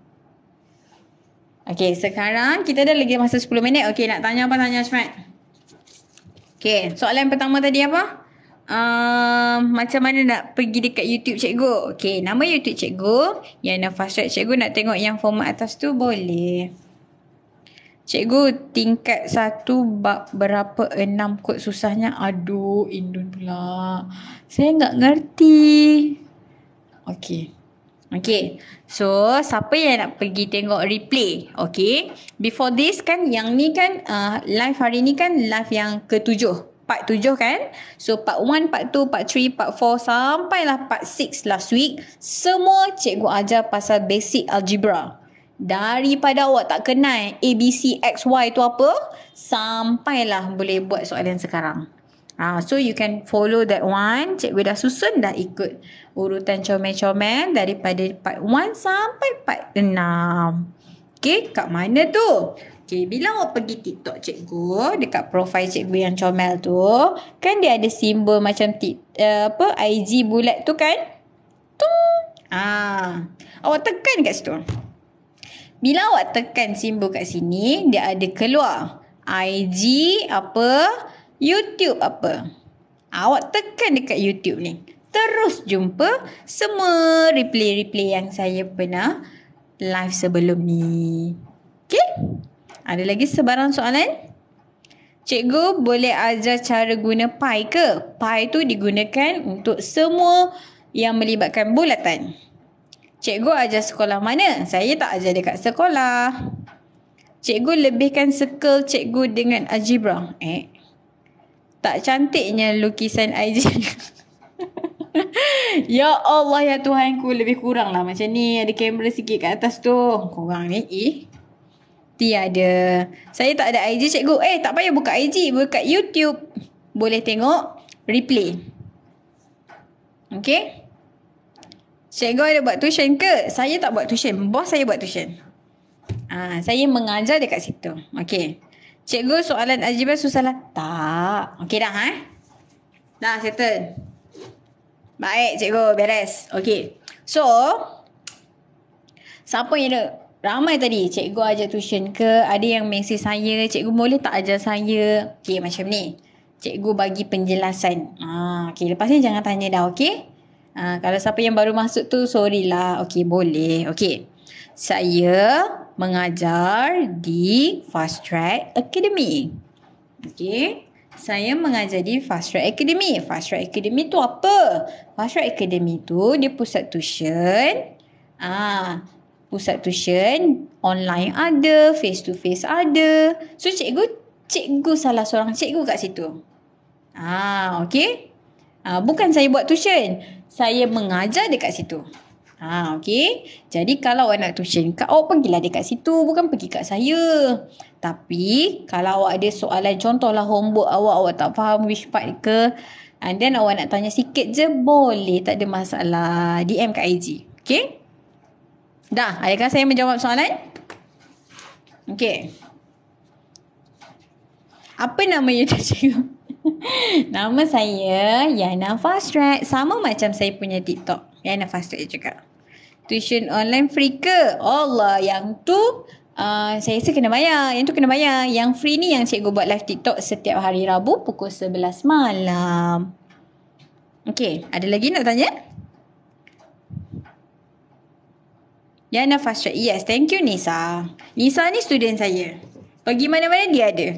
Okay sekarang kita dah lagi masa 10 minit. Okay nak tanya apa tanya cepat. Okay soalan pertama tadi apa? Uh, macam mana nak pergi dekat YouTube cikgu? Okay nama YouTube cikgu. Yang nak fast track cikgu nak tengok yang format atas tu boleh. Cikgu tingkat satu bab berapa enam kot susahnya? Aduh Indun pula. Saya enggak ngerti. Okay. Okay. So, siapa yang nak pergi tengok replay? Okay. Before this kan, yang ni kan, uh, live hari ni kan, live yang ketujuh. Part tujuh kan. So, part one, part two, part three, part four, sampai lah part six last week. Semua cikgu ajar pasal basic algebra. Daripada awak tak kenal A, B, C, X, Y tu apa, sampailah boleh buat soalan sekarang. Ah, so you can follow that one. Cikgu dah susun dah ikut urutan comel-comel daripada part 1 sampai part 6. Okay, kat mana tu? Okay, bila awak pergi TikTok cikgu, dekat profil cikgu yang comel tu, kan dia ada simbol macam tik, uh, eh, apa IG bulat tu kan? Tu. Ah. Awak tekan kat situ. Bila awak tekan simbol kat sini, dia ada keluar IG apa? YouTube apa? Awak tekan dekat YouTube ni. Terus jumpa semua replay-replay yang saya pernah live sebelum ni. Okay? Ada lagi sebarang soalan? Cikgu boleh ajar cara guna pi ke? Pi tu digunakan untuk semua yang melibatkan bulatan. Cikgu ajar sekolah mana? Saya tak ajar dekat sekolah. Cikgu lebihkan circle cikgu dengan algebra. Eh, tak cantiknya lukisan IG. ya Allah ya Tuhan ku lebih kurang lah macam ni ada kamera sikit kat atas tu kurang ni eh Tiada Saya tak ada IG cikgu eh tak payah buka IG buka YouTube Boleh tengok replay Okay Cikgu ada buat tuition ke? Saya tak buat tuition, bos saya buat tuition Ah, Saya mengajar dekat situ Okay Cikgu soalan ajibah susah lah. Tak. Okey dah ha Dah settle. Baik cikgu beres. Okey. So. Siapa yang ada? Ramai tadi cikgu ajar tuition ke? Ada yang mesej saya. Cikgu boleh tak ajar saya? Okey macam ni. Cikgu bagi penjelasan. Ah, okey lepas ni jangan tanya dah okey. Ah, kalau siapa yang baru masuk tu sorry lah. Okey boleh. Okey. Saya mengajar di Fast Track Academy. Okey, Saya mengajar di Fast Track Academy. Fast Track Academy tu apa? Fast Track Academy tu dia pusat tuition. Ah, pusat tuition online ada, face to face ada. So cikgu, cikgu salah seorang cikgu kat situ. Ah, okey. Ah, bukan saya buat tuition. Saya mengajar dekat situ. Ha, okay. Jadi kalau awak nak tuition kat awak, pergilah kat situ. Bukan pergi kat saya. Tapi kalau awak ada soalan, contohlah homework awak, awak tak faham which part ke. And then awak nak tanya sikit je, boleh. Tak ada masalah. DM kat IG. Okay. Dah, adakah saya menjawab soalan? Okay. Apa nama you tu cikgu? nama saya Yana Fastrack. Sama macam saya punya TikTok. Yana Fastrack juga tuition online free ke? Allah yang tu Uh, saya rasa kena bayar Yang tu kena bayar Yang free ni yang cikgu buat live TikTok Setiap hari Rabu pukul 11 malam Okay, ada lagi nak tanya? Yana ya, Fasha, yes, thank you Nisa Nisa ni student saya Pergi mana-mana dia ada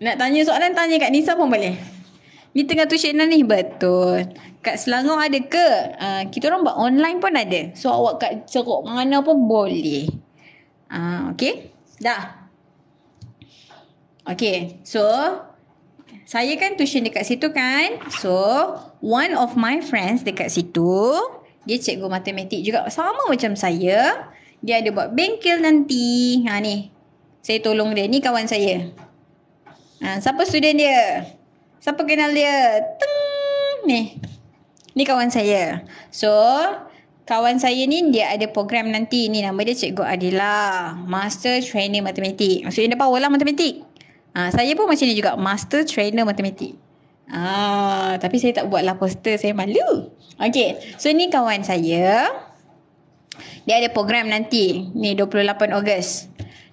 Nak tanya soalan, tanya kat Nisa pun boleh Ni tengah tu Syekna ni betul. Kat Selangor ada ke? Uh, kita orang buat online pun ada. So awak kat ceruk mana pun boleh. Ah uh, okey. Dah. Okay, so saya kan tuition dekat situ kan. So, one of my friends dekat situ, dia cikgu matematik juga sama macam saya. Dia ada buat bengkel nanti. Ha ni, saya tolong dia. Ni kawan saya. Ha, siapa student dia? Siapa kenal dia? Teng! Ni. Ni kawan saya. So, kawan saya ni dia ada program nanti. Ni nama dia Cikgu Adila. Master Trainer Matematik. Maksudnya dia power lah matematik. Ha, saya pun macam ni juga. Master Trainer Matematik. Ah, tapi saya tak buatlah poster. Saya malu. Okay. So, ni kawan saya. Dia ada program nanti. Ni 28 Ogos.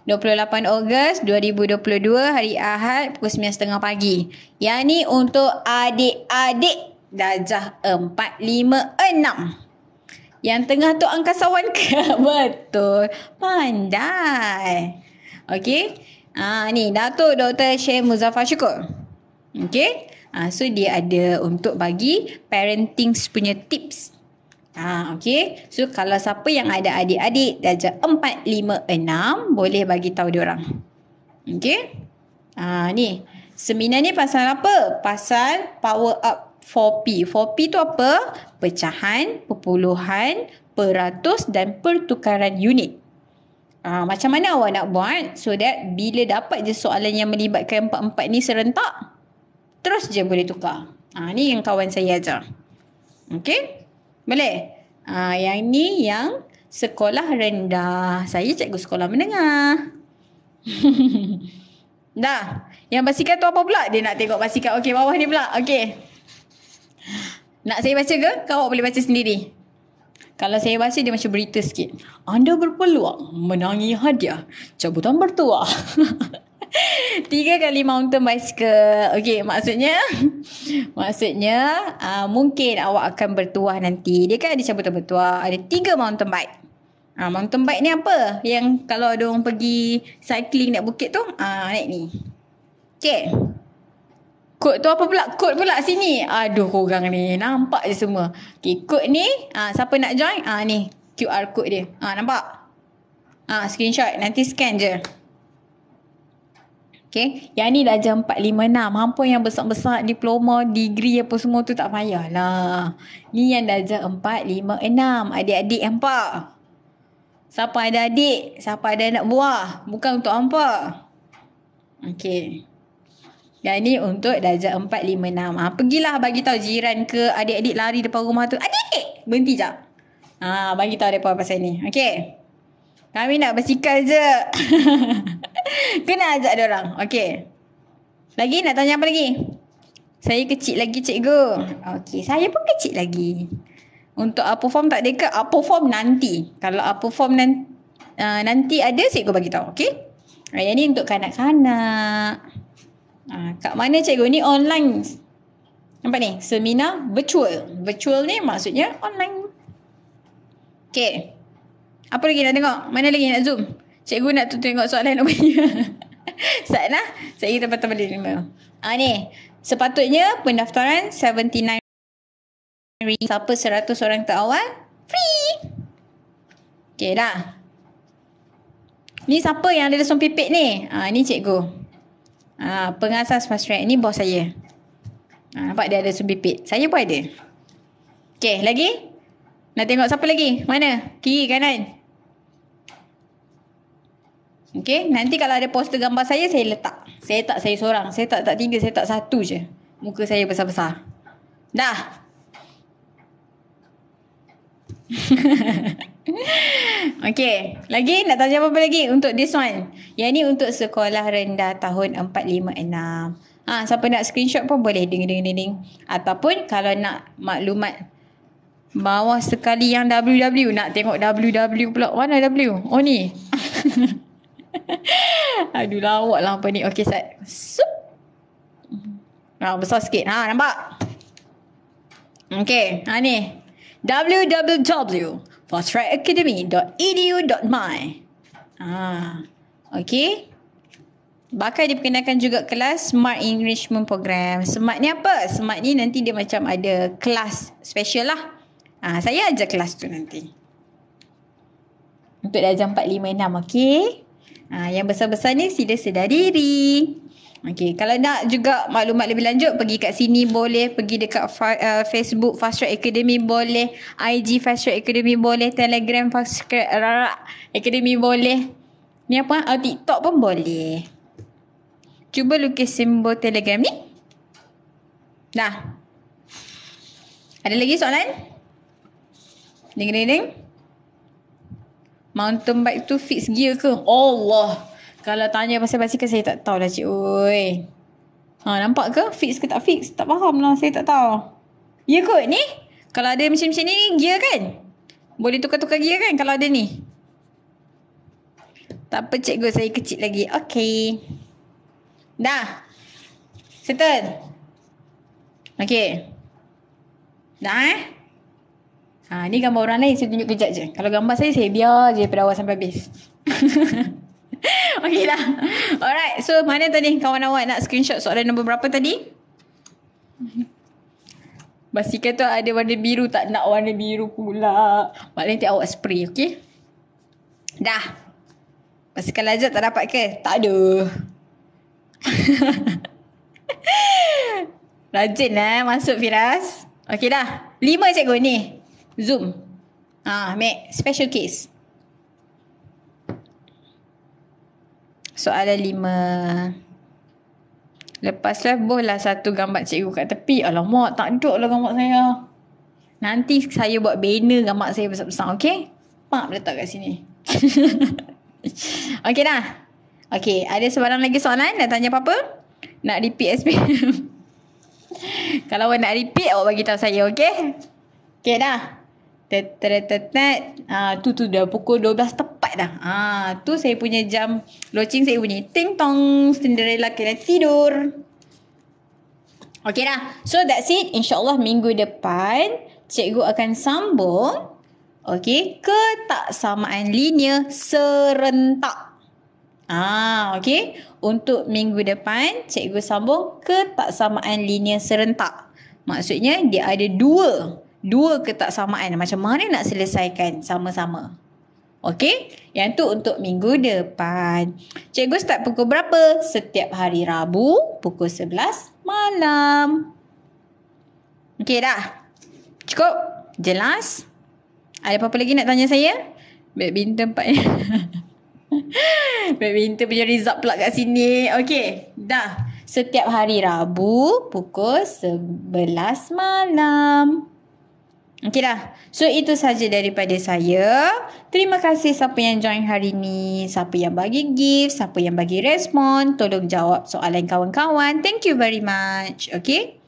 28 Ogos 2022 hari Ahad pukul 9.30 pagi. Yang ni untuk adik-adik Dajah 4, 5, 6. Yang tengah tu angkasawan ke? Betul. Pandai. Okay. Ah, ha, ni Datuk Dr. Syed Muzaffar Syukur. Okay. Ah, ha, so dia ada untuk bagi parenting punya tips. Ha, okay. So kalau siapa yang ada adik-adik darjah 4, 5, 6 boleh bagi tahu dia orang. Okay. Ha, ni. Seminar ni pasal apa? Pasal power up 4P. 4P tu apa? Pecahan, perpuluhan, peratus dan pertukaran unit. Ha, macam mana awak nak buat so that bila dapat je soalan yang melibatkan empat-empat ni serentak, terus je boleh tukar. Ha, ni yang kawan saya ajar. Okay. Boleh? Ha, yang ni yang sekolah rendah. Saya cikgu sekolah menengah. Dah. Yang basikal tu apa pula? Dia nak tengok basikal. Okey, bawah ni pula. Okey. Nak saya baca ke? Kau boleh baca sendiri. Kalau saya baca dia macam berita sikit. Anda berpeluang menangi hadiah cabutan bertuah. Tiga kali mountain bicycle. Okay, maksudnya... maksudnya... Uh, mungkin awak akan bertuah nanti. Dia kan ada cabutan bertuah. Ada tiga mountain bike. Uh, mountain bike ni apa? Yang kalau ada orang pergi cycling naik bukit tu. Uh, naik ni. Okay. Kod tu apa pula? Kod pula sini. Aduh korang ni. Nampak je semua. Okay, kod ni. Uh, siapa nak join? Uh, ni. QR code dia. Uh, nampak? Ah, screenshot. Nanti scan je. Okay. Yang ni dah jam 4, 5, 6. pun yang besar-besar diploma, degree apa semua tu tak payahlah. Ni yang dah jam 4, 5, 6. Adik-adik hampa. Siapa ada adik, siapa ada nak buah. Bukan untuk hampa. Okay. Yang ni untuk dah 4, 5, 6. Ha, pergilah bagi tahu jiran ke adik-adik lari depan rumah tu. Adik! Berhenti jap. Ha, bagi tahu mereka pasal ni. Okay. Kami nak bersikal je. Kena ajak dia orang. Okey. Lagi nak tanya apa lagi? Saya kecil lagi cikgu. Okey, saya pun kecil lagi. Untuk apa form tak ada ke? Apa form nanti? Kalau apa form nanti, uh, nanti ada, cikgu bagi tahu. Okey? Ah, yang ni untuk kanak-kanak. Uh, kat mana cikgu? Ni online. Nampak ni? Seminar virtual. Virtual ni maksudnya online. Okey. Apa lagi nak tengok? Mana lagi nak zoom? Cikgu nak tu tengok soalan nombor lima. Sat lah. Saya kita patah balik lima. Ha, ni. Sepatutnya pendaftaran 79 siapa seratus orang terawal free. Okay dah. Ni siapa yang ada lesung pipik ni? Ha, ni cikgu. Ha, pengasas fast track. Ni bos saya. Ha, nampak dia ada lesung pipik. Saya pun ada. Okay lagi. Nak tengok siapa lagi? Mana? Kiri Kiri kanan? Okay, nanti kalau ada poster gambar saya, saya letak. Saya tak saya seorang. Saya tak tak tiga, saya tak satu je. Muka saya besar-besar. Dah. okay, lagi nak tanya apa-apa lagi untuk this one. Yang ni untuk sekolah rendah tahun 4, 5, 6. Ha, siapa nak screenshot pun boleh ding ding ding ding. Ataupun kalau nak maklumat bawah sekali yang WW nak tengok WW pula. Mana W? Oh ni. Aduh lawak lah apa Okay set. Sup. Ha, besar sikit. Ha nampak? Okay. Ha ni. www.fasttrackacademy.edu.my Ha. Okay. Bakal diperkenalkan juga kelas Smart Enrichment Program. Smart ni apa? Smart ni nanti dia macam ada kelas special lah. Ha, saya ajar kelas tu nanti. Untuk dah jam 4, 5, 6. Okay. Ha, yang besar-besar ni sila sedar diri. Okay, kalau nak juga maklumat lebih lanjut pergi kat sini boleh, pergi dekat fa- uh, Facebook Fast Track Academy boleh, IG Fast Track Academy boleh, Telegram Fast Track Academy boleh. Ni apa? Uh, TikTok pun boleh. Cuba lukis simbol Telegram ni. Dah. Ada lagi soalan? Ding ding ding. Mountain bike tu fix gear ke? Allah. Kalau tanya pasal basikal saya tak tahu lah cik oi. Ha nampak ke fix ke tak fix? Tak faham lah saya tak tahu. Ya kot ni. Kalau ada macam-macam ni, gear kan? Boleh tukar-tukar gear kan kalau ada ni? Tak apa cikgu saya kecil lagi. Okay. Dah. Settle. Okay. Dah eh. Ha, ni gambar orang lain saya tunjuk kejap je. Kalau gambar saya, saya biar je daripada awal sampai habis. okay lah. Alright, so mana tadi kawan kawan nak screenshot soalan nombor berapa tadi? Basikal tu ada warna biru, tak nak warna biru pula. Maknanya nanti awak spray, okay? Dah. Basikal lazat tak dapat ke? Tak ada. Rajin eh masuk Firas. Okey dah. Lima cikgu ni. Zoom. Ah, ha, Mac, special case. Soalan lima. Lepas live boh lah satu gambar cikgu kat tepi. Alamak, tak duduk lah gambar saya. Nanti saya buat banner gambar saya besar-besar, okay? Pak letak kat sini. okay dah. Okay, ada sebarang lagi soalan? Nak tanya apa-apa? Nak repeat SP? Kalau awak nak repeat, awak bagi tahu saya, okay? Okay dah. Tet-tet-tet-tet. Ah, tu tu dah pukul 12 tepat dah. Ha, tu saya punya jam loceng saya bunyi. Ting-tong. Cinderella kena tidur. Okay dah. So that's it. InsyaAllah minggu depan. Cikgu akan sambung. Okay. Ketaksamaan linear serentak. Ah, okay. Untuk minggu depan, cikgu sambung ketaksamaan linear serentak. Maksudnya, dia ada Dua dua ketaksamaan macam mana nak selesaikan sama-sama. Okey, yang tu untuk minggu depan. Cikgu start pukul berapa? Setiap hari Rabu pukul 11 malam. Okey dah. Cukup? Jelas? Ada apa-apa lagi nak tanya saya? Baik bintang empat ya. Baik bintang punya result pula kat sini. Okey, dah. Setiap hari Rabu pukul 11 malam. Okey lah. So itu saja daripada saya. Terima kasih siapa yang join hari ni. Siapa yang bagi gift. Siapa yang bagi respon. Tolong jawab soalan kawan-kawan. Thank you very much. Okey.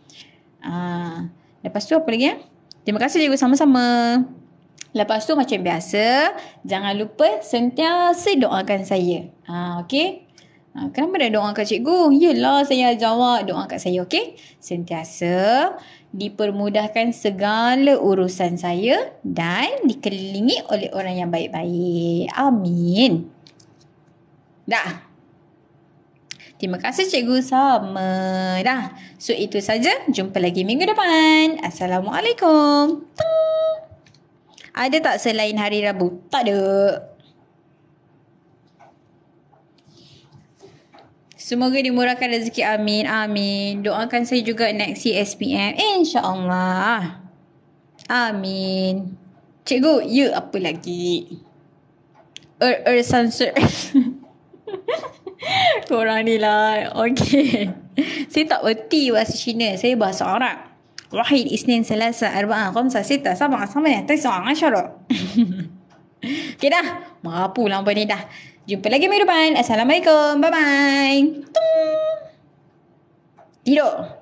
Uh, lepas tu apa lagi ya? Terima kasih juga sama-sama. Lepas tu macam biasa. Jangan lupa sentiasa doakan saya. Uh, Okey. Uh, kenapa dah doakan cikgu? Yelah saya jawab doakan saya. Okey. Sentiasa. Sentiasa dipermudahkan segala urusan saya dan dikelilingi oleh orang yang baik-baik. Amin. Dah. Terima kasih cikgu sama. Dah. So itu saja. Jumpa lagi minggu depan. Assalamualaikum. Ada tak selain hari Rabu? Tak ada. Semoga dimurahkan rezeki amin. Amin. Doakan saya juga next year SPM. Eh, Allah, Amin. Cikgu, you apa lagi? Er, er, sunset. Korang ni lah. Okay. saya tak berti bahasa Cina. Saya bahasa Arab. Wahid, Isnin, Selasa, Arba'ah, Qamsa, Sita, Sabah, Sama, Tengsa, Angasyarok. okay dah. Mengapu lah ni dah. Jumpa lagi minggu depan. Assalamualaikum. Bye-bye. Tung. Tidur.